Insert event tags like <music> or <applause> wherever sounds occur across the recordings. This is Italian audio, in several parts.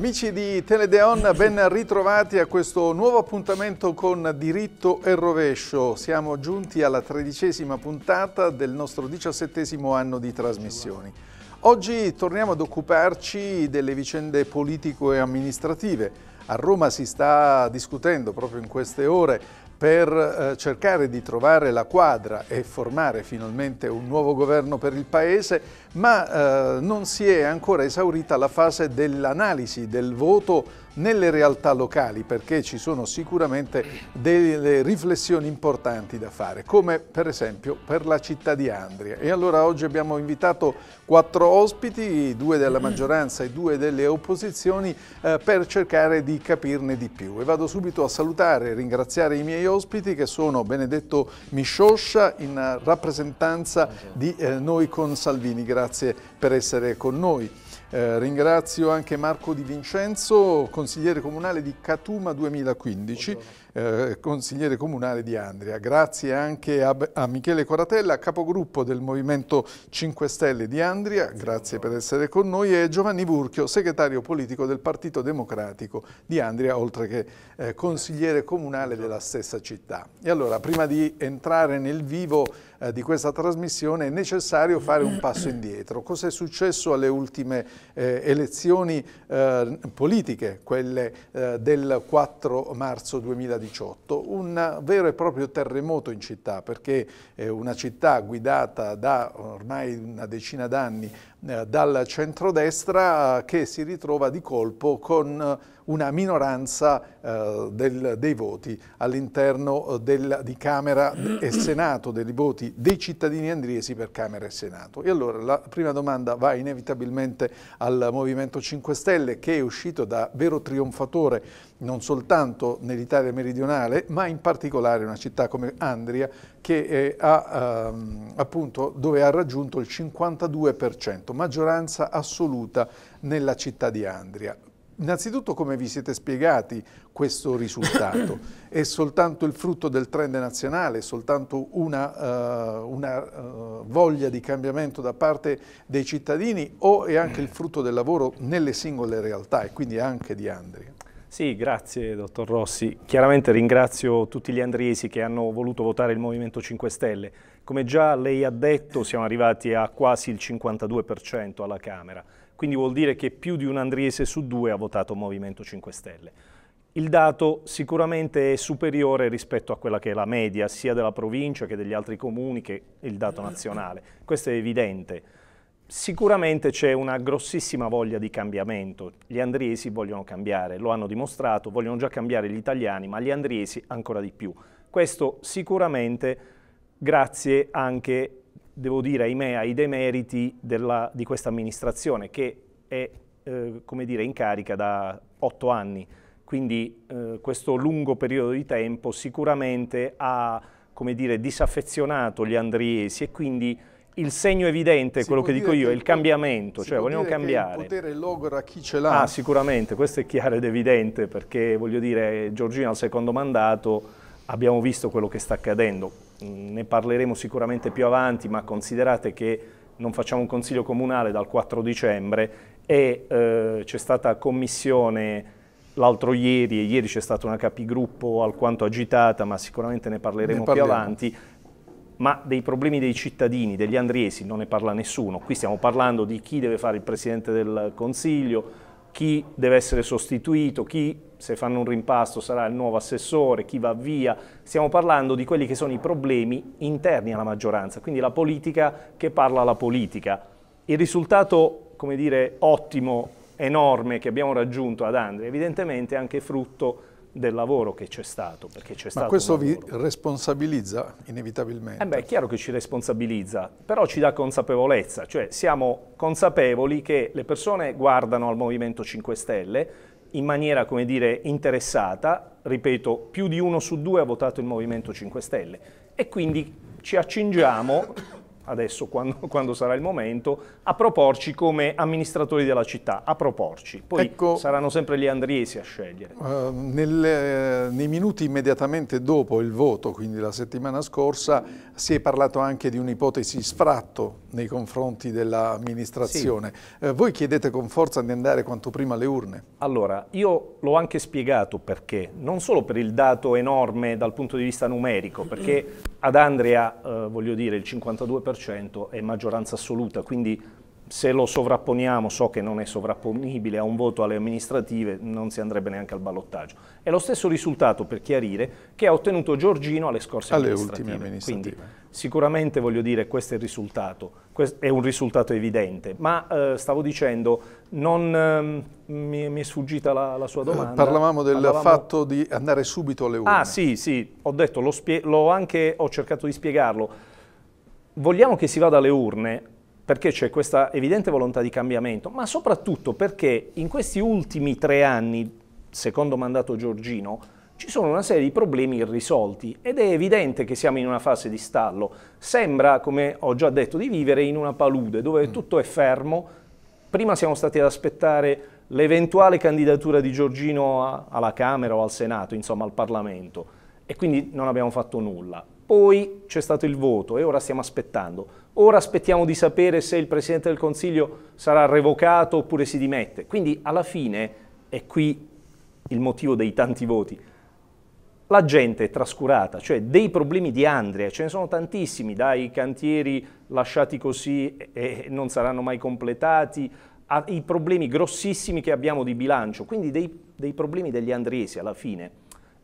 Amici di Teledeon, ben ritrovati a questo nuovo appuntamento con Diritto e Rovescio. Siamo giunti alla tredicesima puntata del nostro diciassettesimo anno di trasmissioni. Oggi torniamo ad occuparci delle vicende politico e amministrative. A Roma si sta discutendo proprio in queste ore per eh, cercare di trovare la quadra e formare finalmente un nuovo governo per il Paese ma eh, non si è ancora esaurita la fase dell'analisi del voto nelle realtà locali perché ci sono sicuramente delle riflessioni importanti da fare, come per esempio per la città di Andria. E allora oggi abbiamo invitato quattro ospiti, due della mm-hmm. maggioranza e due delle opposizioni, eh, per cercare di capirne di più. E vado subito a salutare e ringraziare i miei ospiti che sono Benedetto Miscioscia in rappresentanza di eh, Noi con Salvini. Grazie grazie per essere con noi. Eh, ringrazio anche Marco Di Vincenzo, consigliere comunale di Catuma 2015. Buongiorno. Eh, consigliere comunale di Andria. Grazie anche a, a, Michele Coratella, capogruppo del Movimento 5 Stelle di Andria, grazie, grazie per essere con noi, e Giovanni Burchio, segretario politico del Partito Democratico di Andria, oltre che eh, consigliere comunale della stessa città. E allora, prima di entrare nel vivo eh, di questa trasmissione, è necessario fare un passo indietro. Cos'è successo alle ultime eh, elezioni eh, politiche, quelle del 4 marzo 2019? 2018 un vero e proprio terremoto in città perché eh, una città guidata da ormai una decina d'anni eh, dal centrodestra che si ritrova di colpo con una minoranza eh, del, dei voti all'interno di Camera e Senato, dei voti dei cittadini andriesi per Camera e Senato. E allora la prima domanda va inevitabilmente al Movimento 5 Stelle che è uscito da vero trionfatore non soltanto nell'Italia meridionale, ma in particolare una città come Andria che ha, ehm, appunto, dove ha raggiunto il 52%, maggioranza assoluta nella città di Andria. Innanzitutto come vi siete spiegati questo risultato? <coughs> È soltanto il frutto del trend nazionale, è soltanto una, uh, una uh, voglia di cambiamento da parte dei cittadini o è anche il frutto del lavoro nelle singole realtà e quindi anche di Andria? Sì, grazie dottor Rossi. Chiaramente ringrazio tutti gli andriesi che hanno voluto votare il Movimento 5 Stelle. Come già lei ha detto siamo arrivati a quasi il 52% alla Camera, quindi vuol dire che più di un andriese su due ha votato Movimento 5 Stelle. Il dato sicuramente è superiore rispetto a quella che è la media sia della provincia che degli altri comuni che il dato nazionale, questo è evidente Sicuramente c'è una grossissima voglia di cambiamento. Gli andriesi vogliono cambiare, lo hanno dimostrato, vogliono già cambiare gli italiani, ma gli andriesi ancora di più. Questo sicuramente grazie anche, devo dire, ahimè, ai demeriti della, di questa amministrazione che è, eh, come dire, in carica da otto anni. Quindi eh, questo lungo periodo di tempo sicuramente ha, come dire, disaffezionato gli andriesi e quindi il segno evidente, si quello che dico io, che il, il cambiamento, cioè vogliamo cambiare. il potere logora chi ce l'ha. Ah, sicuramente, questo è chiaro ed evidente perché voglio dire, Giorgina al secondo mandato abbiamo visto quello che sta accadendo, mm, ne parleremo sicuramente più avanti, ma considerate che non facciamo un consiglio comunale dal 4 dicembre e eh, c'è stata commissione l'altro ieri e ieri c'è stata una capigruppo alquanto agitata, ma sicuramente ne parleremo, ne parleremo. più avanti ma dei problemi dei cittadini, degli andriesi, non ne parla nessuno. Qui stiamo parlando di chi deve fare il Presidente del Consiglio, chi deve essere sostituito, chi se fanno un rimpasto sarà il nuovo assessore, chi va via. Stiamo parlando di quelli che sono i problemi interni alla maggioranza, quindi la politica che parla alla politica. Il risultato, come dire, ottimo, enorme che abbiamo raggiunto ad Andri, evidentemente è anche frutto del lavoro che c'è stato. Perché c'è Ma stato questo vi responsabilizza inevitabilmente? Eh beh, è chiaro che ci responsabilizza, però ci dà consapevolezza, cioè siamo consapevoli che le persone guardano al Movimento 5 Stelle in maniera, come dire, interessata, ripeto, più di uno su due ha votato il Movimento 5 Stelle e quindi ci accingiamo adesso quando, <laughs> quando, sarà il momento, a proporci come amministratori della città, a proporci. Poi ecco, saranno sempre gli andriesi a scegliere. Uh, nel, eh, nei minuti immediatamente dopo il voto, quindi la settimana scorsa, si è parlato anche di un'ipotesi sfratto nei confronti dell'amministrazione. Sì. Eh, voi chiedete con forza di andare quanto prima alle urne. Allora, io l'ho anche spiegato perché, non solo per il dato enorme dal punto di vista numerico, perché ad Andrea, eh, voglio dire, il 52% è maggioranza assoluta, quindi se lo sovrapponiamo, so che non è sovrapponibile a un voto alle amministrative, non si andrebbe neanche al ballottaggio. È lo stesso risultato, per chiarire, che ha ottenuto Giorgino alle scorse alle amministrative. amministrative. Quindi sicuramente voglio dire questo è il risultato, questo è un risultato evidente, ma eh, stavo dicendo, non, eh, mi, mi, è sfuggita la, la sua eh, domanda. Eh, parlavamo del parlavamo... fatto di andare subito alle urne. Ah sì, sì, ho detto, l'ho anche, ho cercato di spiegarlo. Vogliamo che si vada alle urne, perché c'è questa evidente volontà di cambiamento, ma soprattutto perché in questi ultimi tre anni, secondo mandato Giorgino, ci sono una serie di problemi irrisolti ed è evidente che siamo in una fase di stallo. Sembra, come ho già detto, di vivere in una palude dove mm. tutto è fermo. Prima siamo stati ad aspettare l'eventuale candidatura di Giorgino alla Camera o al Senato, insomma al Parlamento, e quindi non abbiamo fatto nulla. Poi c'è stato il voto e ora stiamo aspettando. Ora aspettiamo di sapere se il Presidente del Consiglio sarà revocato oppure si dimette. Quindi alla fine, è qui il motivo dei tanti voti, la gente è trascurata, cioè dei problemi di Andria, ce ne sono tantissimi, dai cantieri lasciati così e non saranno mai completati, ai problemi grossissimi che abbiamo di bilancio, quindi dei, dei problemi degli andriesi alla fine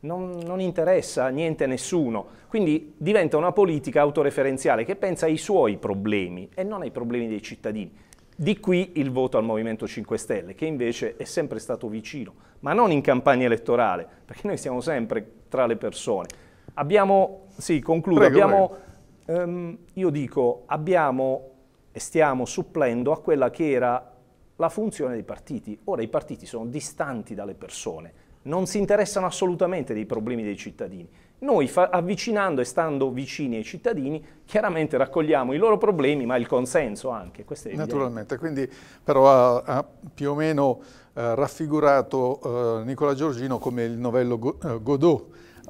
non, non, interessa niente a nessuno. Quindi diventa una politica autoreferenziale che pensa ai suoi problemi e non ai problemi dei cittadini. Di qui il voto al Movimento 5 Stelle, che invece è sempre stato vicino, ma non in campagna elettorale, perché noi siamo sempre tra le persone. Abbiamo, sì, concludo, prego, abbiamo, prego. Um, io dico, abbiamo e stiamo supplendo a quella che era la funzione dei partiti. Ora i partiti sono distanti dalle persone, non si interessano assolutamente dei problemi dei cittadini. Noi avvicinando e stando vicini ai cittadini, chiaramente raccogliamo i loro problemi, ma il consenso anche. Naturalmente, quindi però ha, ha più o meno eh, raffigurato eh, Nicola Giorgino come il novello eh, Godot,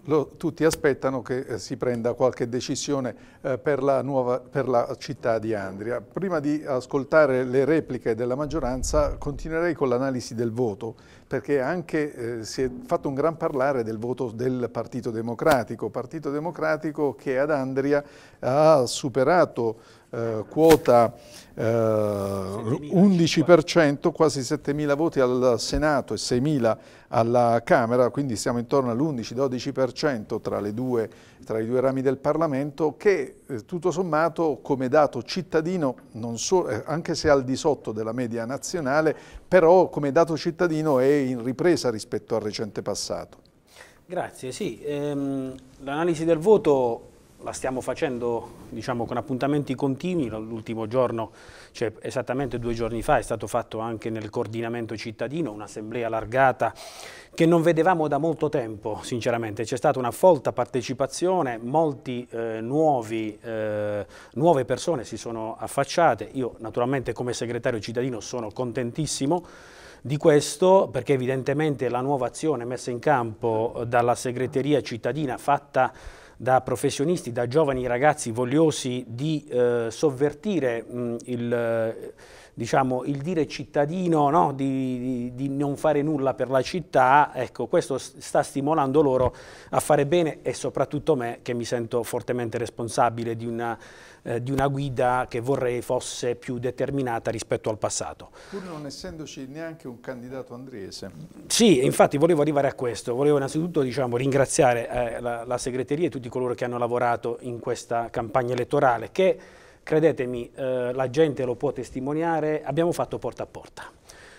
lo, tutti aspettano che eh, si prenda qualche decisione eh, per la, nuova, per la città di Andria. Prima di ascoltare le repliche della maggioranza continuerei con l'analisi del voto perché anche eh, si è fatto un gran parlare del voto del Partito Democratico, Partito Democratico che ad Andria ha superato eh, quota eh, 11%, quasi 7.000 voti al Senato e 6.000 alla Camera, quindi siamo intorno all'11-12% tra, tra, i due rami del Parlamento, che eh, tutto sommato come dato cittadino, so, eh, anche se al di sotto della media nazionale, però come dato cittadino è in ripresa rispetto al recente passato. Grazie, sì. Ehm, L'analisi del voto la stiamo facendo diciamo, con appuntamenti continui, l'ultimo giorno, cioè esattamente due giorni fa, è stato fatto anche nel coordinamento cittadino, un'assemblea allargata che non vedevamo da molto tempo sinceramente, c'è stata una folta partecipazione, molte eh, eh, nuove persone si sono affacciate, io naturalmente come segretario cittadino sono contentissimo di questo perché evidentemente la nuova azione messa in campo dalla segreteria cittadina fatta da professionisti, da giovani ragazzi vogliosi di eh, sovvertire mh, mm, il, eh, diciamo, il, dire cittadino, no? di, di, di, non fare nulla per la città, ecco, questo sta stimolando loro a fare bene e soprattutto me che mi sento fortemente responsabile di una eh, di una guida che vorrei fosse più determinata rispetto al passato. Pur non essendoci neanche un candidato andriese. Sì, infatti volevo arrivare a questo, volevo innanzitutto diciamo, ringraziare eh, la, la segreteria e tutti coloro che hanno lavorato in questa campagna elettorale che credetemi, eh, la gente lo può testimoniare, abbiamo fatto porta a porta.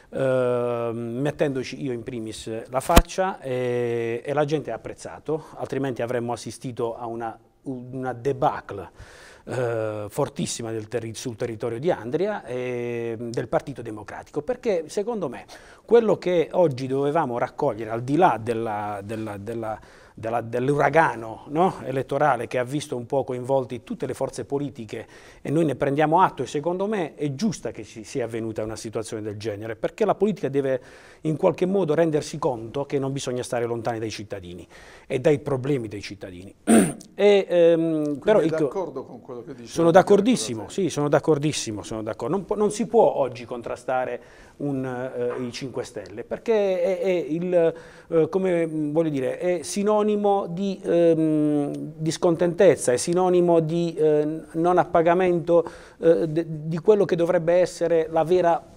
Eh, mettendoci io in primis la faccia e, e, la gente ha apprezzato, altrimenti avremmo assistito a una, una debacle eh, fortissima ter sul territorio di Andria e mm, del Partito Democratico, perché secondo me quello che oggi dovevamo raccogliere, al di là della, della, della dell'uragano no? elettorale che ha visto un po' coinvolti tutte le forze politiche e noi ne prendiamo atto e secondo me è giusta che ci sia avvenuta una situazione del genere perché la politica deve in qualche modo rendersi conto che non bisogna stare lontani dai cittadini e dai problemi dei cittadini. <clears throat> e, ehm, però, ecco, d'accordo con quello che dice? Sono d'accordissimo, sì, sono d'accordissimo, sono d'accordo. Non, non, si può oggi contrastare un, eh, i 5 Stelle perché è, è il, eh, come dire, è sinonimo sinonimo di, ehm, di scontentezza, è sinonimo di eh, non appagamento eh, de, di quello che dovrebbe essere la vera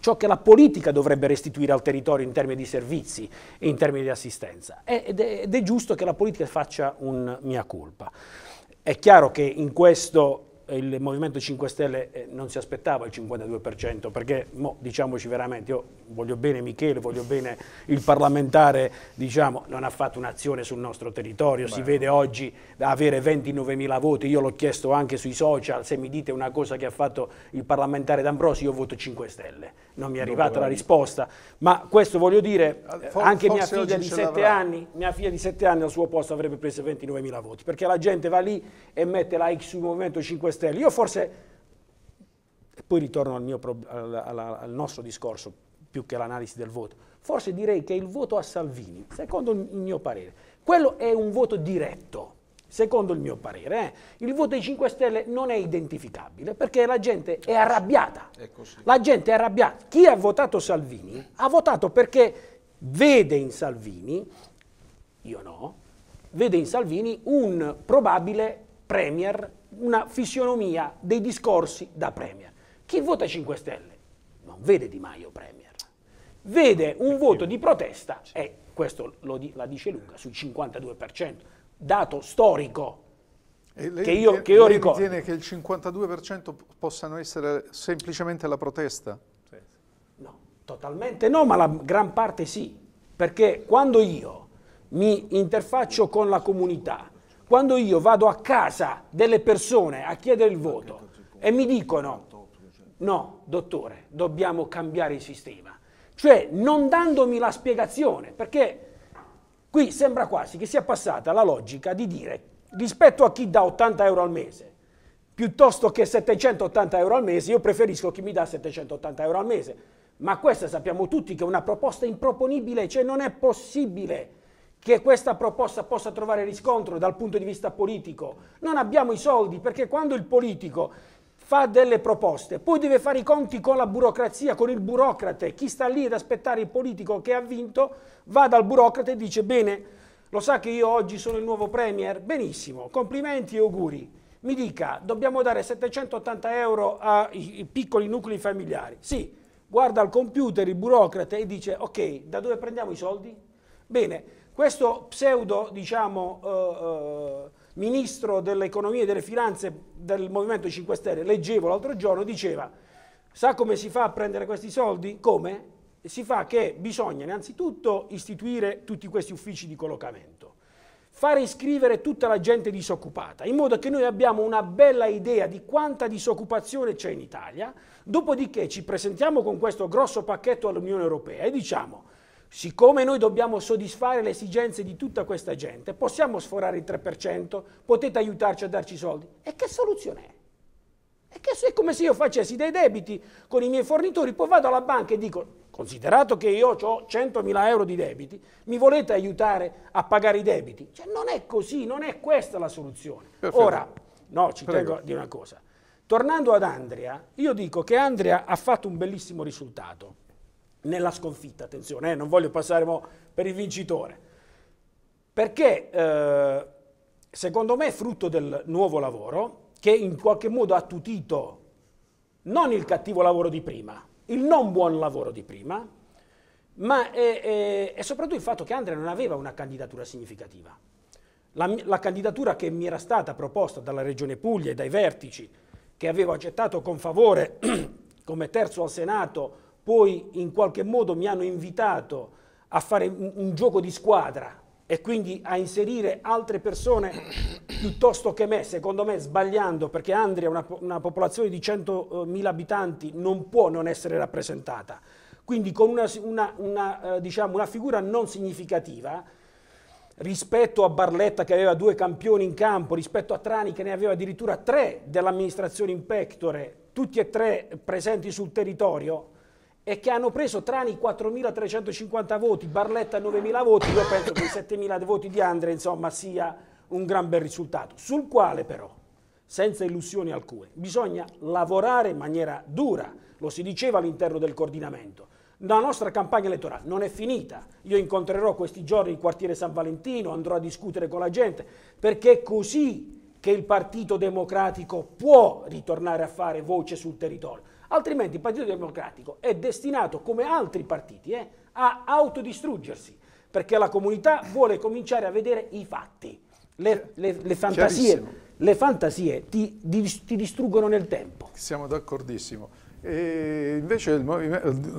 ciò che la politica dovrebbe restituire al territorio in termini di servizi e in termini di assistenza. Ed è, ed è giusto che la politica faccia un mia colpa. È chiaro che in questo il Movimento 5 Stelle eh, non si aspettava il 52%, perché mo, diciamoci veramente, io voglio bene Michele, voglio bene il parlamentare, diciamo, non ha fatto un'azione sul nostro territorio, Beh. si vede oggi da avere 29.000 voti, io l'ho chiesto anche sui social, se mi dite una cosa che ha fatto il parlamentare D'Ambrosi, io voto 5 Stelle, non mi è arrivata la risposta, ma questo voglio dire, eh, eh, For anche mia figlia di 7 anni, mia figlia di 7 anni al suo posto avrebbe preso 29.000 voti, perché la gente va lì e mette like sul Movimento 5 Stelle, Stelle. Io forse, e poi ritorno al, mio, al, al, al nostro discorso, più che all'analisi del voto, forse direi che il voto a Salvini, secondo il mio parere, quello è un voto diretto secondo il mio parere. Eh. Il voto dei 5 Stelle non è identificabile perché la gente è ecco. arrabbiata. È ecco, la gente è arrabbiata. Chi ha votato Salvini ha votato perché vede in Salvini, io no, vede in Salvini un probabile premier una fisionomia dei discorsi da Premier. Chi vota 5 Stelle non vede Di Maio Premier, vede un voto di protesta e questo lo, la dice Luca sul 52%, dato storico. E lei, che io, che io ricordo. ritiene che il 52% possano essere semplicemente la protesta? No, totalmente no, ma la gran parte sì, perché quando io mi interfaccio con la comunità, quando io vado a casa delle persone a chiedere il voto e mi dicono no, dottore, dobbiamo cambiare il sistema, cioè non dandomi la spiegazione, perché qui sembra quasi che sia passata la logica di dire rispetto a chi dà 80 euro al mese, piuttosto che 780 euro al mese, io preferisco chi mi dà 780 euro al mese, ma questa sappiamo tutti che è una proposta improponibile, cioè non è possibile che questa proposta possa trovare riscontro dal punto di vista politico. Non abbiamo i soldi perché quando il politico fa delle proposte, poi deve fare i conti con la burocrazia, con il burocrate, chi sta lì ad aspettare il politico che ha vinto va dal burocrate e dice bene, lo sa che io oggi sono il nuovo premier, benissimo, complimenti e auguri, mi dica dobbiamo dare 780 euro ai piccoli nuclei familiari, sì, guarda al computer il burocrate e dice ok, da dove prendiamo i soldi? Bene, questo pseudo, diciamo, eh, eh, ministro dell'economia e delle finanze del Movimento 5 Stelle, leggevo l'altro giorno, diceva, sa come si fa a prendere questi soldi? Come? Si fa che bisogna innanzitutto istituire tutti questi uffici di collocamento, fare iscrivere tutta la gente disoccupata, in modo che noi abbiamo una bella idea di quanta disoccupazione c'è in Italia, dopodiché ci presentiamo con questo grosso pacchetto all'Unione Europea e diciamo Siccome noi dobbiamo soddisfare le esigenze di tutta questa gente, possiamo sforare il 3%, potete aiutarci a darci soldi. E che soluzione è? È, che è come se io facessi dei debiti con i miei fornitori, poi vado alla banca e dico, considerato che io ho 100.000 euro di debiti, mi volete aiutare a pagare i debiti? Cioè, non è così, non è questa la soluzione. Perfetto. Ora, no, ci Prego. tengo a dire una cosa. Tornando ad Andrea, io dico che Andrea ha fatto un bellissimo risultato nella sconfitta, attenzione, eh, non voglio passare per il vincitore, perché eh, secondo me è frutto del nuovo lavoro che in qualche modo ha attutito non il cattivo lavoro di prima, il non buon lavoro di prima, ma è, è, è soprattutto il fatto che Andrea non aveva una candidatura significativa. La, la candidatura che mi era stata proposta dalla Regione Puglia e dai vertici, che avevo accettato con favore <clears throat> come terzo al Senato, poi in qualche modo mi hanno invitato a fare un, un gioco di squadra e quindi a inserire altre persone piuttosto che me, secondo me sbagliando, perché Andria, una, una popolazione di 100.000 abitanti, non può non essere rappresentata. Quindi con una, una, una, eh, diciamo, una figura non significativa, rispetto a Barletta che aveva due campioni in campo, rispetto a Trani che ne aveva addirittura tre dell'amministrazione in pectore, tutti e tre presenti sul territorio, e che hanno preso Trani 4.350 voti, Barletta 9.000 voti, io penso che i 7.000 voti di Andre insomma, sia un gran bel risultato, sul quale però, senza illusioni alcune, bisogna lavorare in maniera dura, lo si diceva all'interno del coordinamento. La nostra campagna elettorale non è finita, io incontrerò questi giorni il quartiere San Valentino, andrò a discutere con la gente, perché così che il Partito Democratico può ritornare a fare voce sul territorio. Altrimenti il Partito Democratico è destinato, come altri partiti, eh, a autodistruggersi, perché la comunità vuole cominciare a vedere i fatti. Le, le, le fantasie, le fantasie ti, di, ti distruggono nel tempo. Siamo d'accordissimo. E invece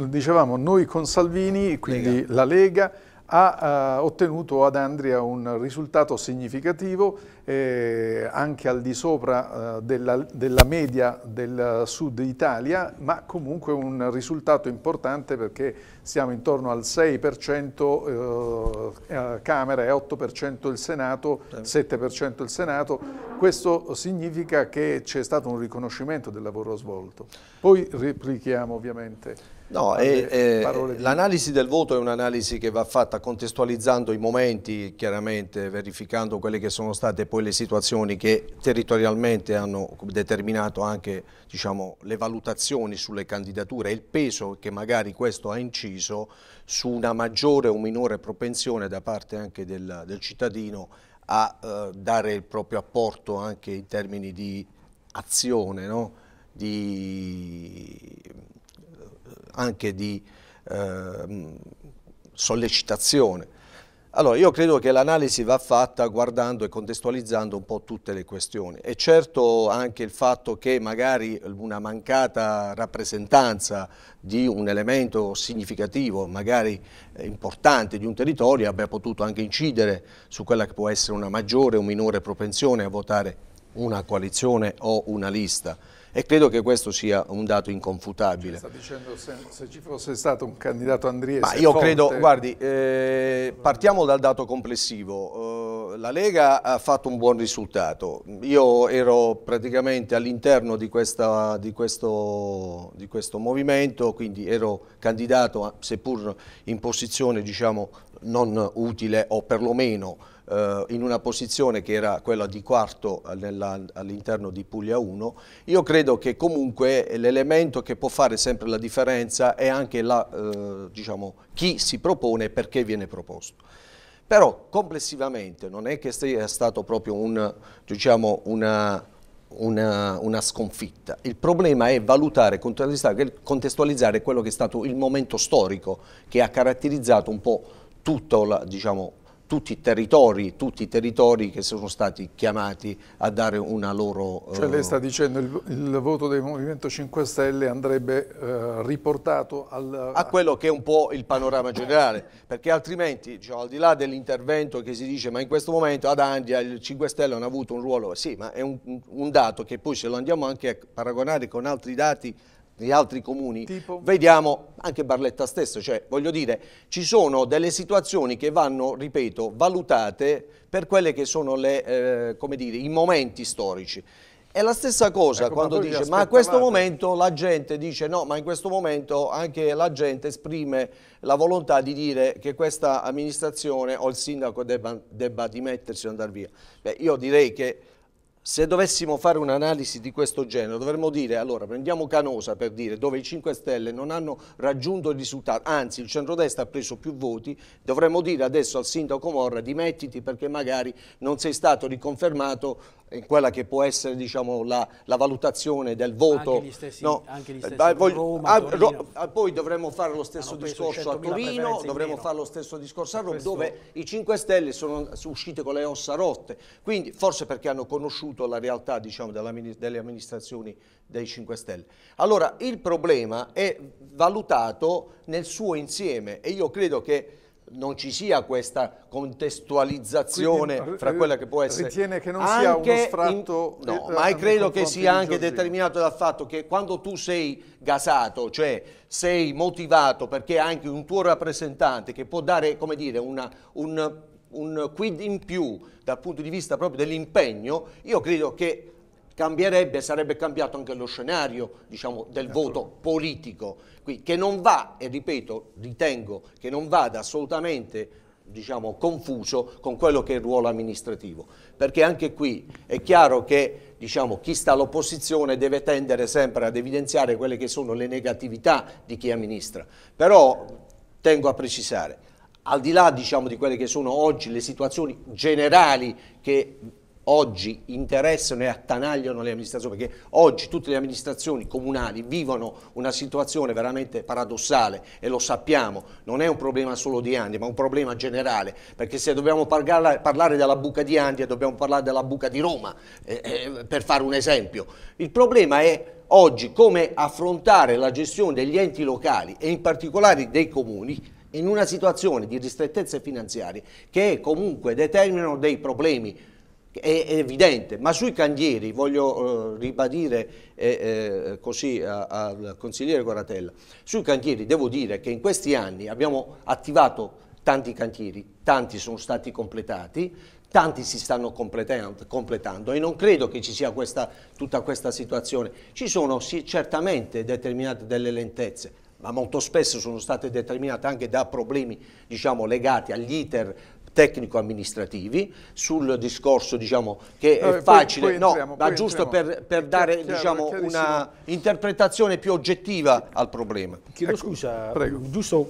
dicevamo noi con Salvini, quindi Lega. la Lega, ha eh, ottenuto ad Andria un risultato significativo eh, anche al di sopra eh, della, della, media del sud Italia, ma comunque un risultato importante perché siamo intorno al 6% eh, eh, Camera e 8% il Senato, 7% il Senato. Questo significa che c'è stato un riconoscimento del lavoro svolto. Poi replichiamo ovviamente. No, e, l'analisi del voto è un'analisi che va fatta contestualizzando i momenti, chiaramente verificando quelle che sono state poi le situazioni che territorialmente hanno determinato anche diciamo, le valutazioni sulle candidature e il peso che magari questo ha inciso su una maggiore o minore propensione da parte anche del, del cittadino a eh, dare il proprio apporto anche in termini di azione, no? di anche di eh, sollecitazione. Allora, io credo che l'analisi va fatta guardando e contestualizzando un po' tutte le questioni e certo anche il fatto che magari una mancata rappresentanza di un elemento significativo, magari eh, importante di un territorio, abbia potuto anche incidere su quella che può essere una maggiore o minore propensione a votare una coalizione o una lista e credo che questo sia un dato inconfutabile. Cioè, sta dicendo se, se, ci fosse stato un candidato Andriese. Ma io Conte... credo, guardi, eh, partiamo dal dato complessivo. Eh, la Lega ha fatto un buon risultato. Io ero praticamente all'interno di, di, di, questo, movimento, quindi ero candidato, seppur in posizione diciamo, non utile o perlomeno eh, in una posizione che era quella di quarto all'interno di Puglia 1, io credo che comunque l'elemento che può fare sempre la differenza è anche la, eh, diciamo, chi si propone e perché viene proposto. Però complessivamente non è che sia stato proprio un, diciamo, una, una, una, sconfitta. Il problema è valutare, contestualizzare, contestualizzare quello che è stato il momento storico che ha caratterizzato un po' tutto la, diciamo, tutti i territori, tutti i territori che sono stati chiamati a dare una loro... Cioè lei eh, sta dicendo che il, il, voto del Movimento 5 Stelle andrebbe eh, riportato al... A quello che è un po' il panorama generale, perché altrimenti, diciamo, al di là dell'intervento che si dice ma in questo momento ad Andia il 5 Stelle hanno avuto un ruolo, sì, ma è un, un dato che poi se lo andiamo anche a paragonare con altri dati negli altri comuni, tipo? vediamo anche Barletta stesso, cioè voglio dire ci sono delle situazioni che vanno, ripeto, valutate per quelli che sono le, eh, come dire, i momenti storici. È la stessa cosa ecco, quando dice ma a questo momento la gente dice no, ma in questo momento anche la gente esprime la volontà di dire che questa amministrazione o il sindaco debba, debba dimettersi e andare via. Beh, io direi che se dovessimo fare un'analisi di questo genere dovremmo dire, allora prendiamo Canosa per dire dove i 5 Stelle non hanno raggiunto il risultato, anzi il centrodestra ha preso più voti, dovremmo dire adesso al sindaco Morra dimettiti perché magari non sei stato riconfermato in quella che può essere diciamo, la, la, valutazione del voto. Anche gli stessi, no? anche gli eh, stessi eh, voglio, Roma, a, Ro, a, poi dovremmo fare lo stesso discorso a Torino, dovremmo fare lo stesso discorso a Roma, questo... dove i 5 Stelle sono usciti con le ossa rotte, quindi forse perché hanno conosciuto la realtà diciamo, delle amministrazioni dei 5 Stelle. Allora il problema è valutato nel suo insieme e io credo che non ci sia questa contestualizzazione Quindi, fra quella che può essere ritiene che non sia uno sfratto in, no, eh, ma eh, credo che sia anche Giorgio. determinato dal fatto che quando tu sei gasato cioè sei motivato perché anche un tuo rappresentante che può dare come dire una, un, un quid in più dal punto di vista proprio dell'impegno io credo che cambierebbe, sarebbe cambiato anche lo scenario diciamo, del certo. voto politico, qui, che non va, e ripeto, ritengo che non vada assolutamente diciamo, confuso con quello che è il ruolo amministrativo, perché anche qui è chiaro che diciamo, chi sta all'opposizione deve tendere sempre ad evidenziare quelle che sono le negatività di chi amministra, però tengo a precisare, al di là diciamo, di quelle che sono oggi le situazioni generali che oggi interessano e attanagliano le amministrazioni, perché oggi tutte le amministrazioni comunali vivono una situazione veramente paradossale e lo sappiamo, non è un problema solo di Andia, ma un problema generale, perché se dobbiamo parla parlare della buca di Andia dobbiamo parlare della buca di Roma, eh, eh, per fare un esempio. Il problema è oggi come affrontare la gestione degli enti locali e in particolare dei comuni in una situazione di ristrettezze finanziarie che comunque determinano dei problemi è evidente, ma sui cantieri, voglio eh, ribadire eh, eh così al consigliere Guaratella, sui cantieri devo dire che in questi anni abbiamo attivato tanti cantieri, tanti sono stati completati, tanti si stanno completando, e non credo che ci sia questa, tutta questa situazione. Ci sono sì, certamente determinate delle lentezze, ma molto spesso sono state determinate anche da problemi diciamo, legati agli iter tecnico-amministrativi sul discorso diciamo, che no, è eh, facile, poi, poi entriamo, no, ma giusto per, per dare chiaro, diciamo, una interpretazione più oggettiva al problema. Chiedo ecco, scusa, prego. giusto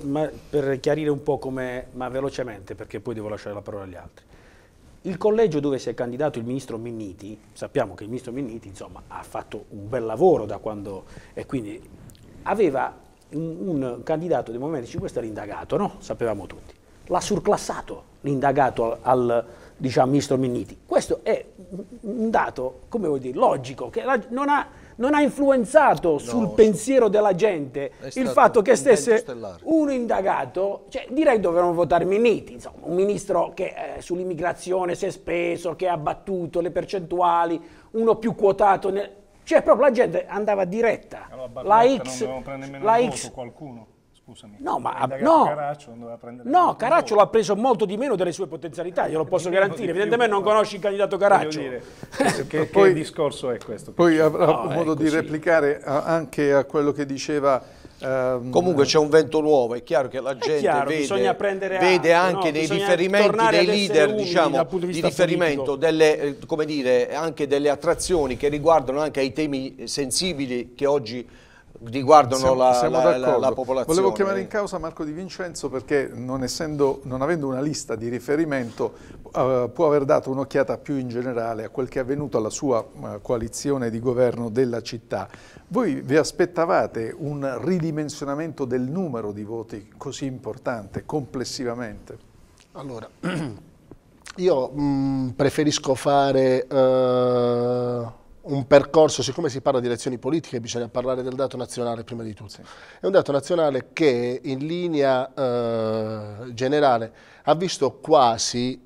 per chiarire un po' come, ma velocemente perché poi devo lasciare la parola agli altri. Il collegio dove si è candidato il ministro Minniti, sappiamo che il ministro Minniti insomma, ha fatto un bel lavoro da quando e quindi aveva un, un candidato del Movimento 5 Stelle indagato, no? sapevamo tutti l'ha surclassato l'indagato al, diciamo, ministro Minniti. Questo è un dato, come vuol dire, logico, che non ha, non ha influenzato no, sul pensiero della gente il fatto che stesse un indagato, cioè, direi dovevano votare Minniti, insomma, un ministro che eh, sull'immigrazione si è speso, che ha battuto le percentuali, uno più quotato, nel... cioè proprio la gente andava diretta. Allora, eh, la X, la X, qualcuno. Scusami. No, ma no, Caraccio non doveva prendere No, Caraccio l'ha preso molto di meno delle sue potenzialità, glielo posso garantire. Evidentemente non conosci il candidato Caraccio. Dire, <laughs> che, che discorso è questo? Poi avrà no, modo di replicare anche a quello che diceva Um, Comunque c'è un vento nuovo, è chiaro che la gente chiaro, vede, vede atto, anche no? dei riferimenti, dei leader diciamo, di, di riferimento, delle, eh, dire, anche delle attrazioni che riguardano anche i temi sensibili che oggi riguardano siamo, la, siamo la, la, la, popolazione. Volevo chiamare in causa Marco Di Vincenzo perché non, essendo, non avendo una lista di riferimento uh, può aver dato un'occhiata più in generale a quel che è avvenuto alla sua uh, coalizione di governo della città. Voi vi aspettavate un ridimensionamento del numero di voti così importante complessivamente? Allora, <clears throat> io mh, mm, preferisco fare... Uh un percorso, siccome si parla di elezioni politiche bisogna parlare del dato nazionale prima di tutto. È un dato nazionale che in linea eh, generale ha visto quasi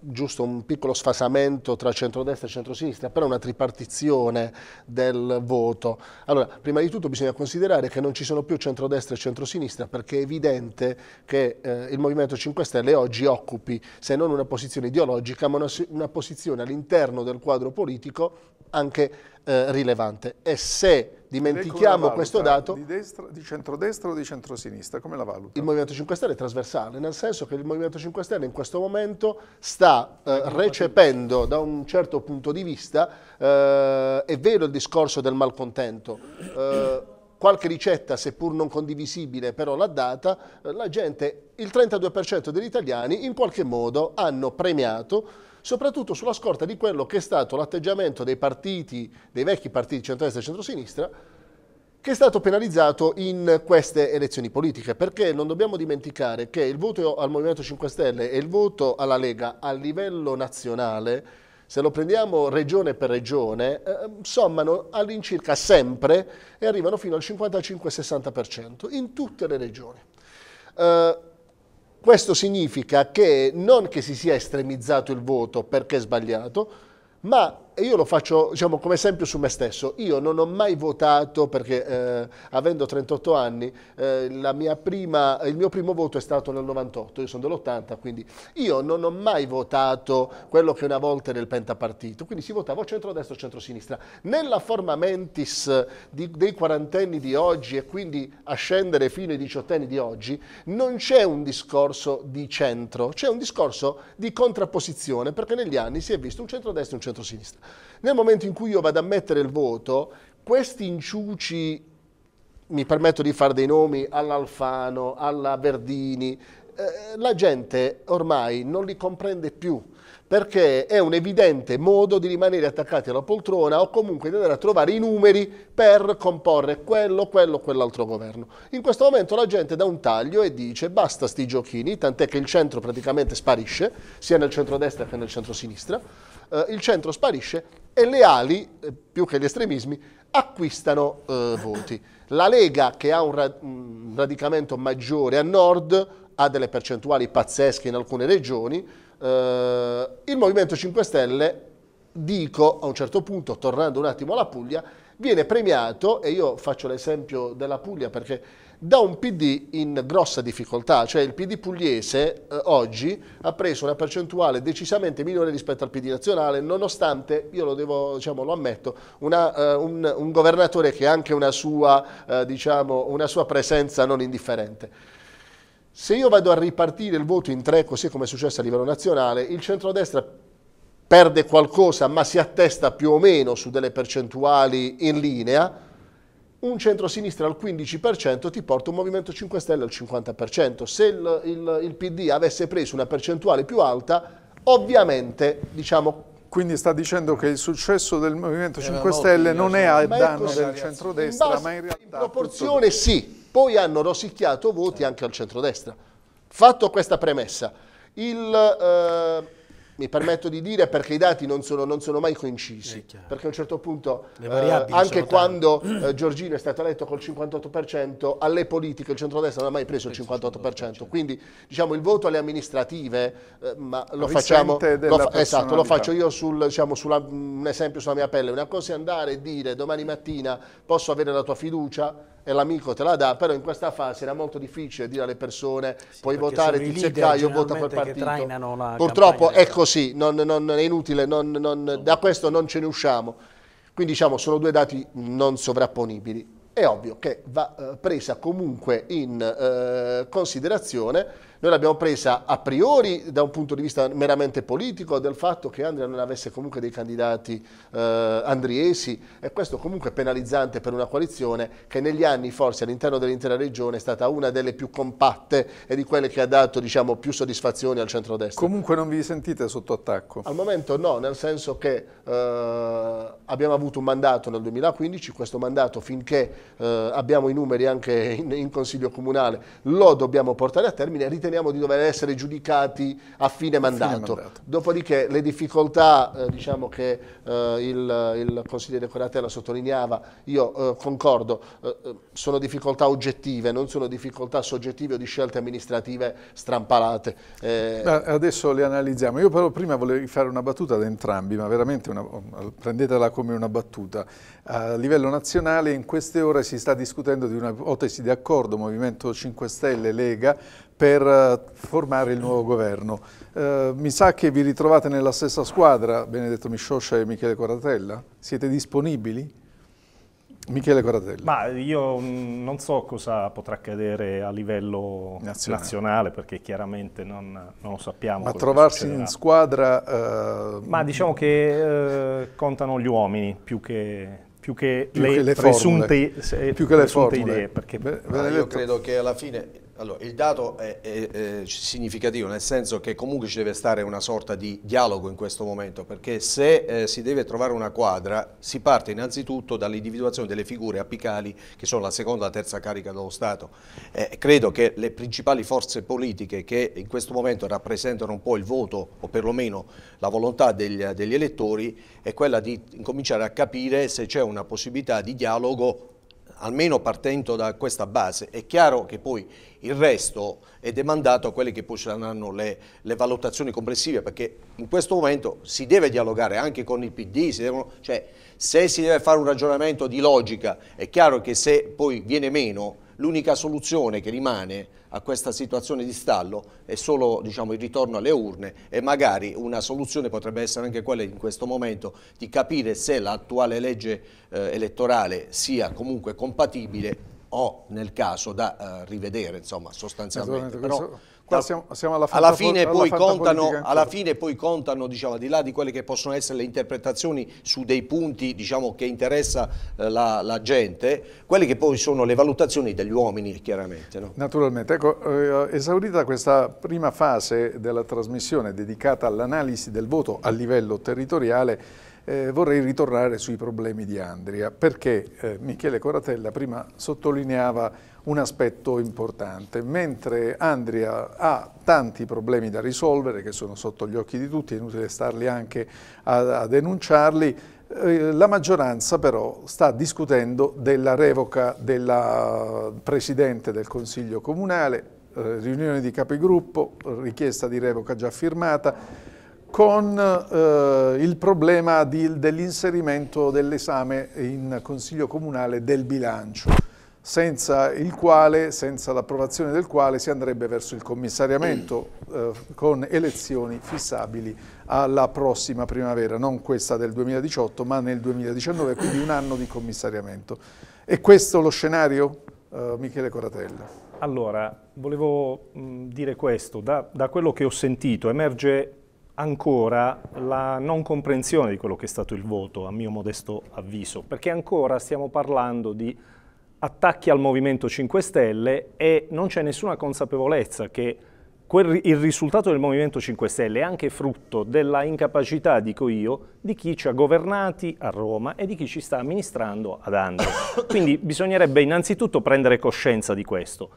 giusto un piccolo sfasamento tra centrodestra e centrosinistra, però una tripartizione del voto. Allora, prima di tutto bisogna considerare che non ci sono più centrodestra e centrosinistra perché è evidente che eh, il Movimento 5 Stelle oggi occupi, se non una posizione ideologica, ma una, una posizione all'interno del quadro politico anche eh, rilevante. E se dimentichiamo valuta, questo dato... Di, destra, di centrodestra o di centrosinistra? Come la valuta? Il Movimento 5 Stelle è trasversale, nel senso che il Movimento 5 Stelle in questo momento sta eh, recependo da un certo punto di vista, eh, è vero il discorso del malcontento, eh, qualche ricetta, seppur non condivisibile, però l'ha data, eh, la gente, il 32% degli italiani in qualche modo hanno premiato soprattutto sulla scorta di quello che è stato l'atteggiamento dei partiti, dei vecchi partiti centrodestra e centrosinistra, che è stato penalizzato in queste elezioni politiche, perché non dobbiamo dimenticare che il voto al Movimento 5 Stelle e il voto alla Lega a livello nazionale, se lo prendiamo regione per regione, eh, sommano all'incirca sempre e arrivano fino al 55-60% in tutte le regioni. Eh, questo significa che non che si sia estremizzato il voto perché è sbagliato, ma io lo faccio diciamo, come esempio su me stesso, io non ho mai votato perché eh, avendo 38 anni eh, prima, il mio primo voto è stato nel 98, io sono dell'80 quindi io non ho mai votato quello che una volta era il pentapartito, quindi si votava centrodestra o centrosinistra. Nella forma mentis di, dei quarantenni di oggi e quindi a scendere fino ai diciottenni di oggi non c'è un discorso di centro, c'è un discorso di contrapposizione perché negli anni si è visto un centrodestra e un centrosinistra. Nel momento in cui io vado a mettere il voto, questi inciuci, mi permetto di fare dei nomi, all'Alfano, alla Verdini, eh, la gente ormai non li comprende più perché è un evidente modo di rimanere attaccati alla poltrona o comunque di andare a trovare i numeri per comporre quello, quello, quell'altro governo. In questo momento la gente dà un taglio e dice basta sti giochini, tant'è che il centro praticamente sparisce, sia nel centro-destra che nel centro-sinistra eh, il centro sparisce e le ali, eh, più che gli estremismi, acquistano eh, voti. La Lega, che ha un, ra un radicamento maggiore a nord, ha delle percentuali pazzesche in alcune regioni, eh, il Movimento 5 Stelle, dico a un certo punto, tornando un attimo alla Puglia, viene premiato, e io faccio l'esempio della Puglia perché da un PD in grossa difficoltà, cioè il PD pugliese eh, oggi ha preso una percentuale decisamente minore rispetto al PD nazionale, nonostante, io lo, devo, diciamo, lo ammetto, una, eh, un, un, governatore che ha anche una sua, eh, diciamo, una sua presenza non indifferente. Se io vado a ripartire il voto in tre, così come è successo a livello nazionale, il centrodestra perde qualcosa ma si attesta più o meno su delle percentuali in linea, un centro-sinistra al 15% ti porta un Movimento 5 Stelle al 50%. Se il, il, il PD avesse preso una percentuale più alta, ovviamente, diciamo, quindi sta dicendo che il successo del Movimento 5 Stelle non è a danno del centrodestra, in base, ma in realtà... In proporzione sì, poi hanno rosicchiato voti anche al centrodestra. Fatto questa premessa, il... Eh, mi permetto di dire perché i dati non sono, non sono mai coincisi, perché a un certo punto, eh, anche quando eh, Giorgino è stato eletto col 58%, alle politiche il centrodestra non ha mai preso il 58%, quindi diciamo il voto alle amministrative, eh, ma lo facciamo, lo, fa, esatto, lo faccio io sul, diciamo, sulla, mm, un esempio sulla mia pelle, una cosa è andare e dire domani mattina posso avere la tua fiducia, e l'amico te la dà, però in questa fase era molto difficile dire alle persone sì, puoi votare ti e io voto quel partito. Purtroppo è così, non, non, è inutile, non, da questo non ce ne usciamo. Quindi diciamo sono due dati non sovrapponibili. È ovvio che va eh, presa comunque in eh, considerazione noi l'abbiamo presa a priori da un punto di vista meramente politico del fatto che Andrea non avesse comunque dei candidati eh, andriesi e questo comunque è penalizzante per una coalizione che negli anni forse all'interno dell'intera regione è stata una delle più compatte e di quelle che ha dato diciamo, più soddisfazioni al centrodestra. Comunque non vi sentite sotto attacco? Al momento no, nel senso che eh, abbiamo avuto un mandato nel 2015, questo mandato finché eh, abbiamo i numeri anche in, in Consiglio Comunale lo dobbiamo portare a termine, riteniamo riteniamo di dover essere giudicati a fine mandato. Fine mandato. Dopodiché le difficoltà eh, diciamo che eh, il, il, consigliere Coratella sottolineava, io eh, concordo, eh, eh, sono difficoltà oggettive, non sono difficoltà soggettive o di scelte amministrative strampalate. Eh, adesso le analizziamo. Io però prima volevo fare una battuta ad entrambi, ma veramente una, prendetela come una battuta. A livello nazionale in queste ore si sta discutendo di una ipotesi di accordo Movimento 5 Stelle Lega per eh, formare il nuovo governo. Eh, mi sa che vi ritrovate nella stessa squadra, Benedetto Miscioscia e Michele Coratella? Siete disponibili? Michele Coratella. Ma io mm, non so cosa potrà accadere a livello nazionale, nazionale perché chiaramente non, non, lo sappiamo. Ma trovarsi in squadra... Uh, Ma diciamo che uh, contano gli uomini più che, più che, più le, che le, presunte, Se, più che le presunte formule. idee. Perché, Beh, io credo che alla fine allora, il dato è, è, è, significativo nel senso che comunque ci deve stare una sorta di dialogo in questo momento perché se eh, si deve trovare una quadra si parte innanzitutto dall'individuazione delle figure apicali che sono la seconda e la terza carica dello Stato. Eh, credo che le principali forze politiche che in questo momento rappresentano un po' il voto o perlomeno la volontà degli, degli elettori è quella di cominciare a capire se c'è una possibilità di dialogo almeno partendo da questa base. È chiaro che poi il resto è demandato a quelle che poi saranno le, le valutazioni complessive, perché in questo momento si deve dialogare anche con il PD, devono, cioè, se si deve fare un ragionamento di logica, è chiaro che se poi viene meno L'unica soluzione che rimane a questa situazione di stallo è solo diciamo, il ritorno alle urne e magari una soluzione potrebbe essere anche quella in questo momento di capire se l'attuale legge eh, elettorale sia comunque compatibile o nel caso da eh, rivedere insomma, sostanzialmente. Però, Qua siamo, siamo alla, alla, fine alla, contano, alla, fine poi contano, diciamo, al di là di quelle che possono essere le interpretazioni su dei punti diciamo, che interessa eh, la, la, gente, quelle che poi sono le valutazioni degli uomini chiaramente. No? Naturalmente, ecco, eh, esaurita questa prima fase della trasmissione dedicata all'analisi del voto a livello territoriale, eh, vorrei ritornare sui problemi di Andria, perché eh, Michele Coratella prima sottolineava un aspetto importante, mentre Andria ha tanti problemi da risolvere che sono sotto gli occhi di tutti, è inutile starli anche a, a denunciarli, eh, la maggioranza però sta discutendo della revoca della Presidente del Consiglio Comunale, eh, riunione di capigruppo, richiesta di revoca già firmata, con eh, il problema dell'inserimento dell'esame in Consiglio Comunale del bilancio senza, quale, senza l'approvazione del quale si andrebbe verso il commissariamento eh, con elezioni fissabili alla prossima primavera, non questa del 2018 ma nel 2019, quindi un anno di commissariamento. E questo lo scenario? Eh, Michele Coratella. Allora, volevo mh, dire questo, da, da quello che ho sentito emerge ancora la non comprensione di quello che è stato il voto, a mio modesto avviso, perché ancora stiamo parlando di attacchi al Movimento 5 Stelle e non c'è nessuna consapevolezza che quel, il risultato del Movimento 5 Stelle è anche frutto della incapacità, dico io, di chi ci ha governati a Roma e di chi ci sta amministrando ad Andro. <coughs> Quindi bisognerebbe innanzitutto prendere coscienza di questo.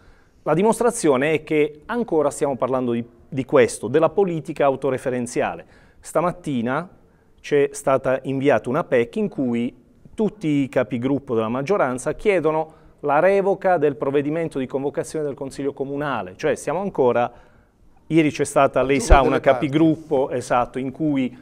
La dimostrazione è che ancora stiamo parlando di, di questo, della politica autoreferenziale. Stamattina c'è stata inviata una PEC in cui tutti i capigruppo della maggioranza chiedono la revoca del provvedimento di convocazione del Consiglio Comunale, cioè siamo ancora, ieri c'è stata, lei sa, una capigruppo, esatto, in cui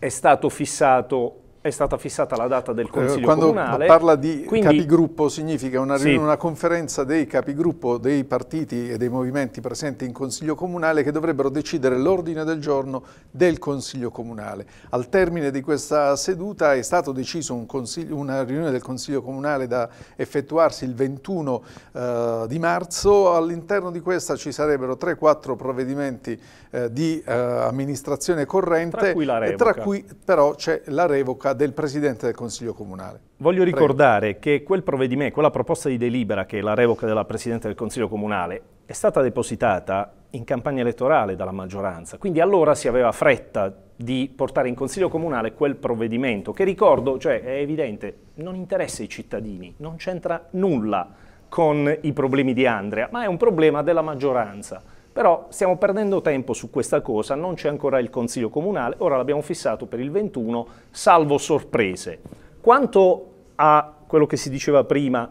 è stato fissato è stata fissata la data del eh, Consiglio Quando comunale. Quando parla di quindi, capigruppo significa una, sì. una, conferenza dei capigruppo dei partiti e dei movimenti presenti in Consiglio comunale che dovrebbero decidere l'ordine del giorno del Consiglio comunale. Al termine di questa seduta è stato deciso un una riunione del Consiglio comunale da effettuarsi il 21 eh, di marzo. All'interno di questa ci sarebbero 3-4 provvedimenti eh, di eh, amministrazione corrente, tra cui, tra cui però c'è la revoca all'epoca del Presidente del Consiglio Comunale. Voglio ricordare Prego. che quel provvedimento, quella proposta di delibera che è la revoca della Presidente del Consiglio Comunale è stata depositata in campagna elettorale dalla maggioranza, quindi allora si aveva fretta di portare in Consiglio Comunale quel provvedimento che ricordo, cioè è evidente, non interessa i cittadini, non c'entra nulla con i problemi di Andrea, ma è un problema della maggioranza. Però stiamo perdendo tempo su questa cosa, non c'è ancora il Consiglio Comunale, ora l'abbiamo fissato per il 21, salvo sorprese. Quanto a quello che si diceva prima,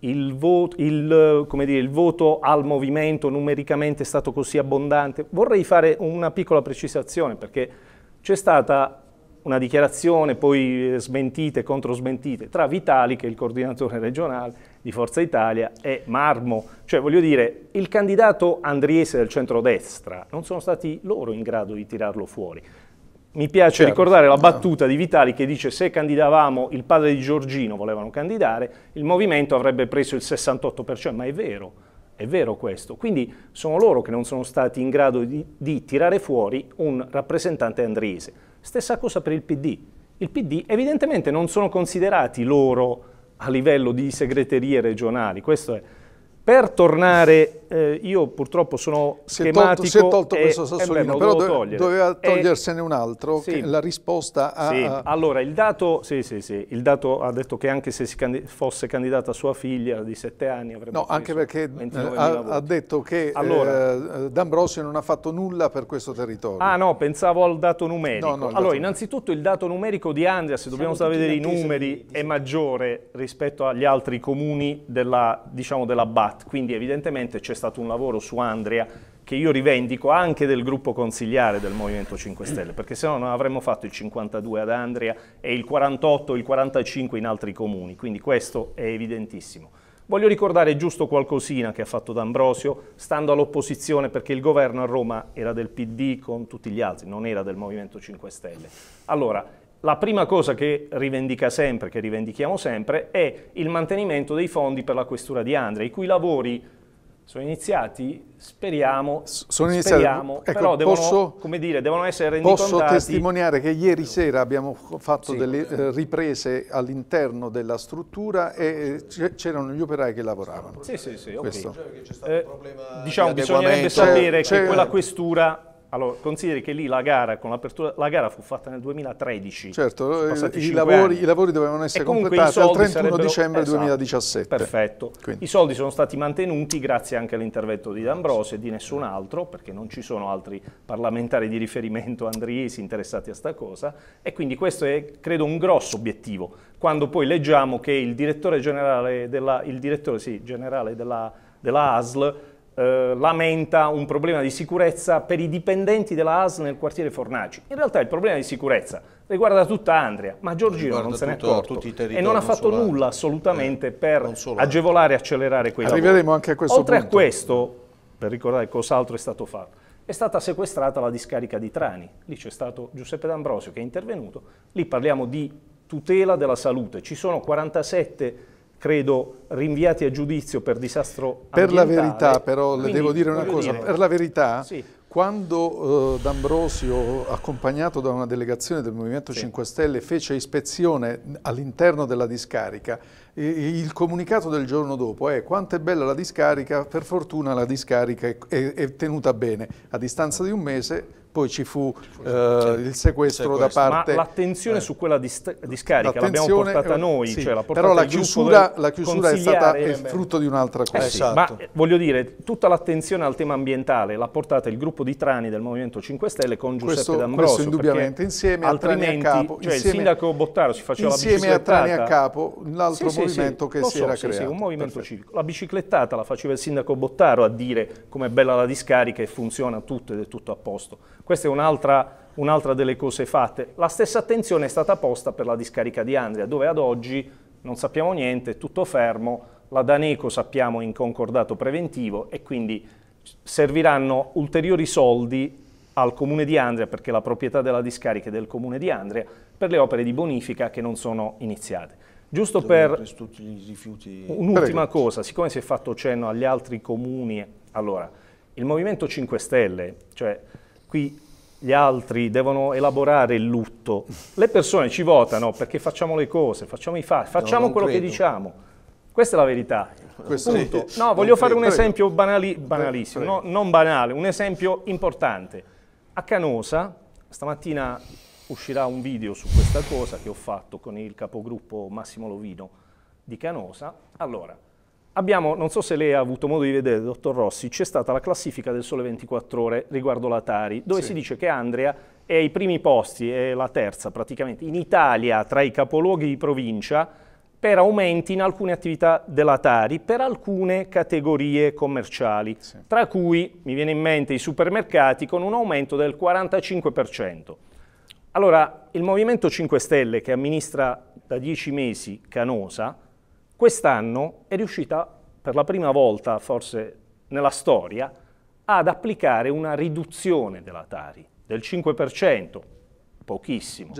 il voto, il, dire, il voto, al movimento numericamente è stato così abbondante. Vorrei fare una piccola precisazione perché c'è stata una dichiarazione, poi smentite, contro smentite, tra Vitali, che è il coordinatore regionale, di Forza Italia è Marmo. Cioè, voglio dire, il candidato andriese del centrodestra non sono stati loro in grado di tirarlo fuori. Mi piace certo. ricordare la ah. battuta di Vitali che dice se candidavamo il padre di Giorgino volevano candidare, il movimento avrebbe preso il 68%, ma è vero, è vero questo. Quindi sono loro che non sono stati in grado di, di tirare fuori un rappresentante andriese. Stessa cosa per il PD. Il PD evidentemente non sono considerati loro a livello di segreterie regionali. Questo è. Per tornare eh, io purtroppo sono si schematico. Tolto, si è tolto e, questo Sassolino, eh beh, però dove, doveva eh, togliersene e, un altro, sì, la risposta a... Sì. Allora, il dato, sì, sì, sì, il dato ha detto che anche se candid fosse candidata sua figlia di sette anni avrebbe No, anche perché eh, ha, ha, detto che eh, allora, eh, D'Ambrosio non ha fatto nulla per questo territorio. Ah no, pensavo al dato numerico. No, no, allora, innanzitutto il dato numerico di Andria, se dobbiamo a vedere i numeri, è maggiore rispetto agli altri comuni della, diciamo, della BAT, quindi evidentemente c'è stato un lavoro su Andrea che io rivendico anche del gruppo consigliare del Movimento 5 Stelle, perché se no non avremmo fatto il 52 ad Andrea e il 48, il 45 in altri comuni, quindi questo è evidentissimo. Voglio ricordare giusto qualcosina che ha fatto D'Ambrosio, stando all'opposizione, perché il governo a Roma era del PD con tutti gli altri, non era del Movimento 5 Stelle. Allora, la prima cosa che rivendica sempre, che rivendichiamo sempre, è il mantenimento dei fondi per la questura di Andrea, i cui lavori sono iniziati, speriamo, sono speriamo iniziati. Ecco, però ecco, devono, posso, dire, devono, essere rendicontati. Posso testimoniare che ieri sera abbiamo fatto sì, delle eh, riprese all'interno della struttura e eh, c'erano gli operai che lavoravano. Sì, sì, sì, okay. Cioè eh, diciamo, di bisognerebbe sapere che quella questura allora, consideri che lì la gara, con l'apertura, la gara fu fatta nel 2013. Certo, eh, i lavori, i lavori, dovevano essere completati al 31 dicembre esatto, 2017. Perfetto. Quindi. I soldi sono stati mantenuti grazie anche all'intervento di D'Ambrosio e di nessun altro, perché non ci sono altri parlamentari di riferimento andriesi interessati a sta cosa. E quindi questo è, credo, un grosso obiettivo. Quando poi leggiamo che il direttore generale della, il direttore, sì, generale della, della ASL eh, lamenta un problema di sicurezza per i dipendenti della ASL nel quartiere Fornaci. In realtà il problema di sicurezza riguarda tutta Andria, ma Giorgino non se ne è accorto e non ha fatto solari. nulla assolutamente eh, per agevolare e accelerare quei Arriveremo lavori. anche a questo Oltre punto. a questo, per ricordare cos'altro è stato fatto, è stata sequestrata la discarica di Trani. Lì c'è stato Giuseppe D'Ambrosio che è intervenuto. Lì parliamo di tutela della salute. Ci sono 47 credo, rinviati a giudizio per disastro ambientale. Per la verità, però, Quindi, le devo dire una cosa, dire, per la verità, sì. quando uh, D'Ambrosio, accompagnato da una delegazione del Movimento sì. 5 Stelle, fece ispezione all'interno della discarica, il comunicato del giorno dopo è quanto è bella la discarica, per fortuna la discarica è, è, è tenuta bene. A distanza di un mese poi ci fu, eh, il sequestro da parte... Ma l'attenzione eh. su quella dis discarica l'abbiamo portata eh, noi, sì, cioè la portata Però la chiusura, la chiusura è stata è frutto di un'altra cosa. Eh sì, esatto. Ma eh, voglio dire, tutta l'attenzione al tema ambientale l'ha portata il gruppo di Trani del Movimento 5 Stelle con Giuseppe questo, D'Ambrosio. Questo indubbiamente, insieme a Trani a Capo... Cioè insieme, il sindaco Bottaro si faceva la biciclettata... Insieme a Trani a Capo, l'altro sì, movimento che si so, era creato. Sì, un movimento Perfetto. civico. La biciclettata la faceva il sindaco Bottaro a dire com'è bella la discarica e funziona tutto ed è tutto a posto. Questa è un'altra un'altra delle cose fatte. La stessa attenzione è stata posta per la discarica di Andria, dove ad oggi non sappiamo niente, tutto fermo, la Daneco sappiamo in concordato preventivo e quindi serviranno ulteriori soldi al comune di Andria, perché la proprietà della discarica è del comune di Andria, per le opere di bonifica che non sono iniziate. Giusto per un'ultima cosa, siccome si è fatto cenno agli altri comuni, allora, il Movimento 5 Stelle, cioè qui gli altri devono elaborare il lutto. Le persone ci votano perché facciamo le cose, facciamo i fatti, facciamo no, quello credo. che diciamo. Questa è la verità. Punto. No, voglio fare un esempio banali, banalissimo, no, non banale, un esempio importante. A Canosa, stamattina uscirà un video su questa cosa che ho fatto con il capogruppo Massimo Lovino di Canosa. Allora, abbiamo, non so se lei ha avuto modo di vedere, dottor Rossi, c'è stata la classifica del Sole 24 Ore riguardo l'Atari, dove sì. si dice che Andrea è ai primi posti, è la terza praticamente, in Italia tra i capoluoghi di provincia per aumenti in alcune attività dell'Atari, per alcune categorie commerciali, sì. tra cui mi viene in mente i supermercati con un aumento del 45%. Allora, il Movimento 5 Stelle che amministra da dieci mesi Canosa, Quest'anno è riuscita per la prima volta, forse nella storia, ad applicare una riduzione della Tari del 5%, pochissimo.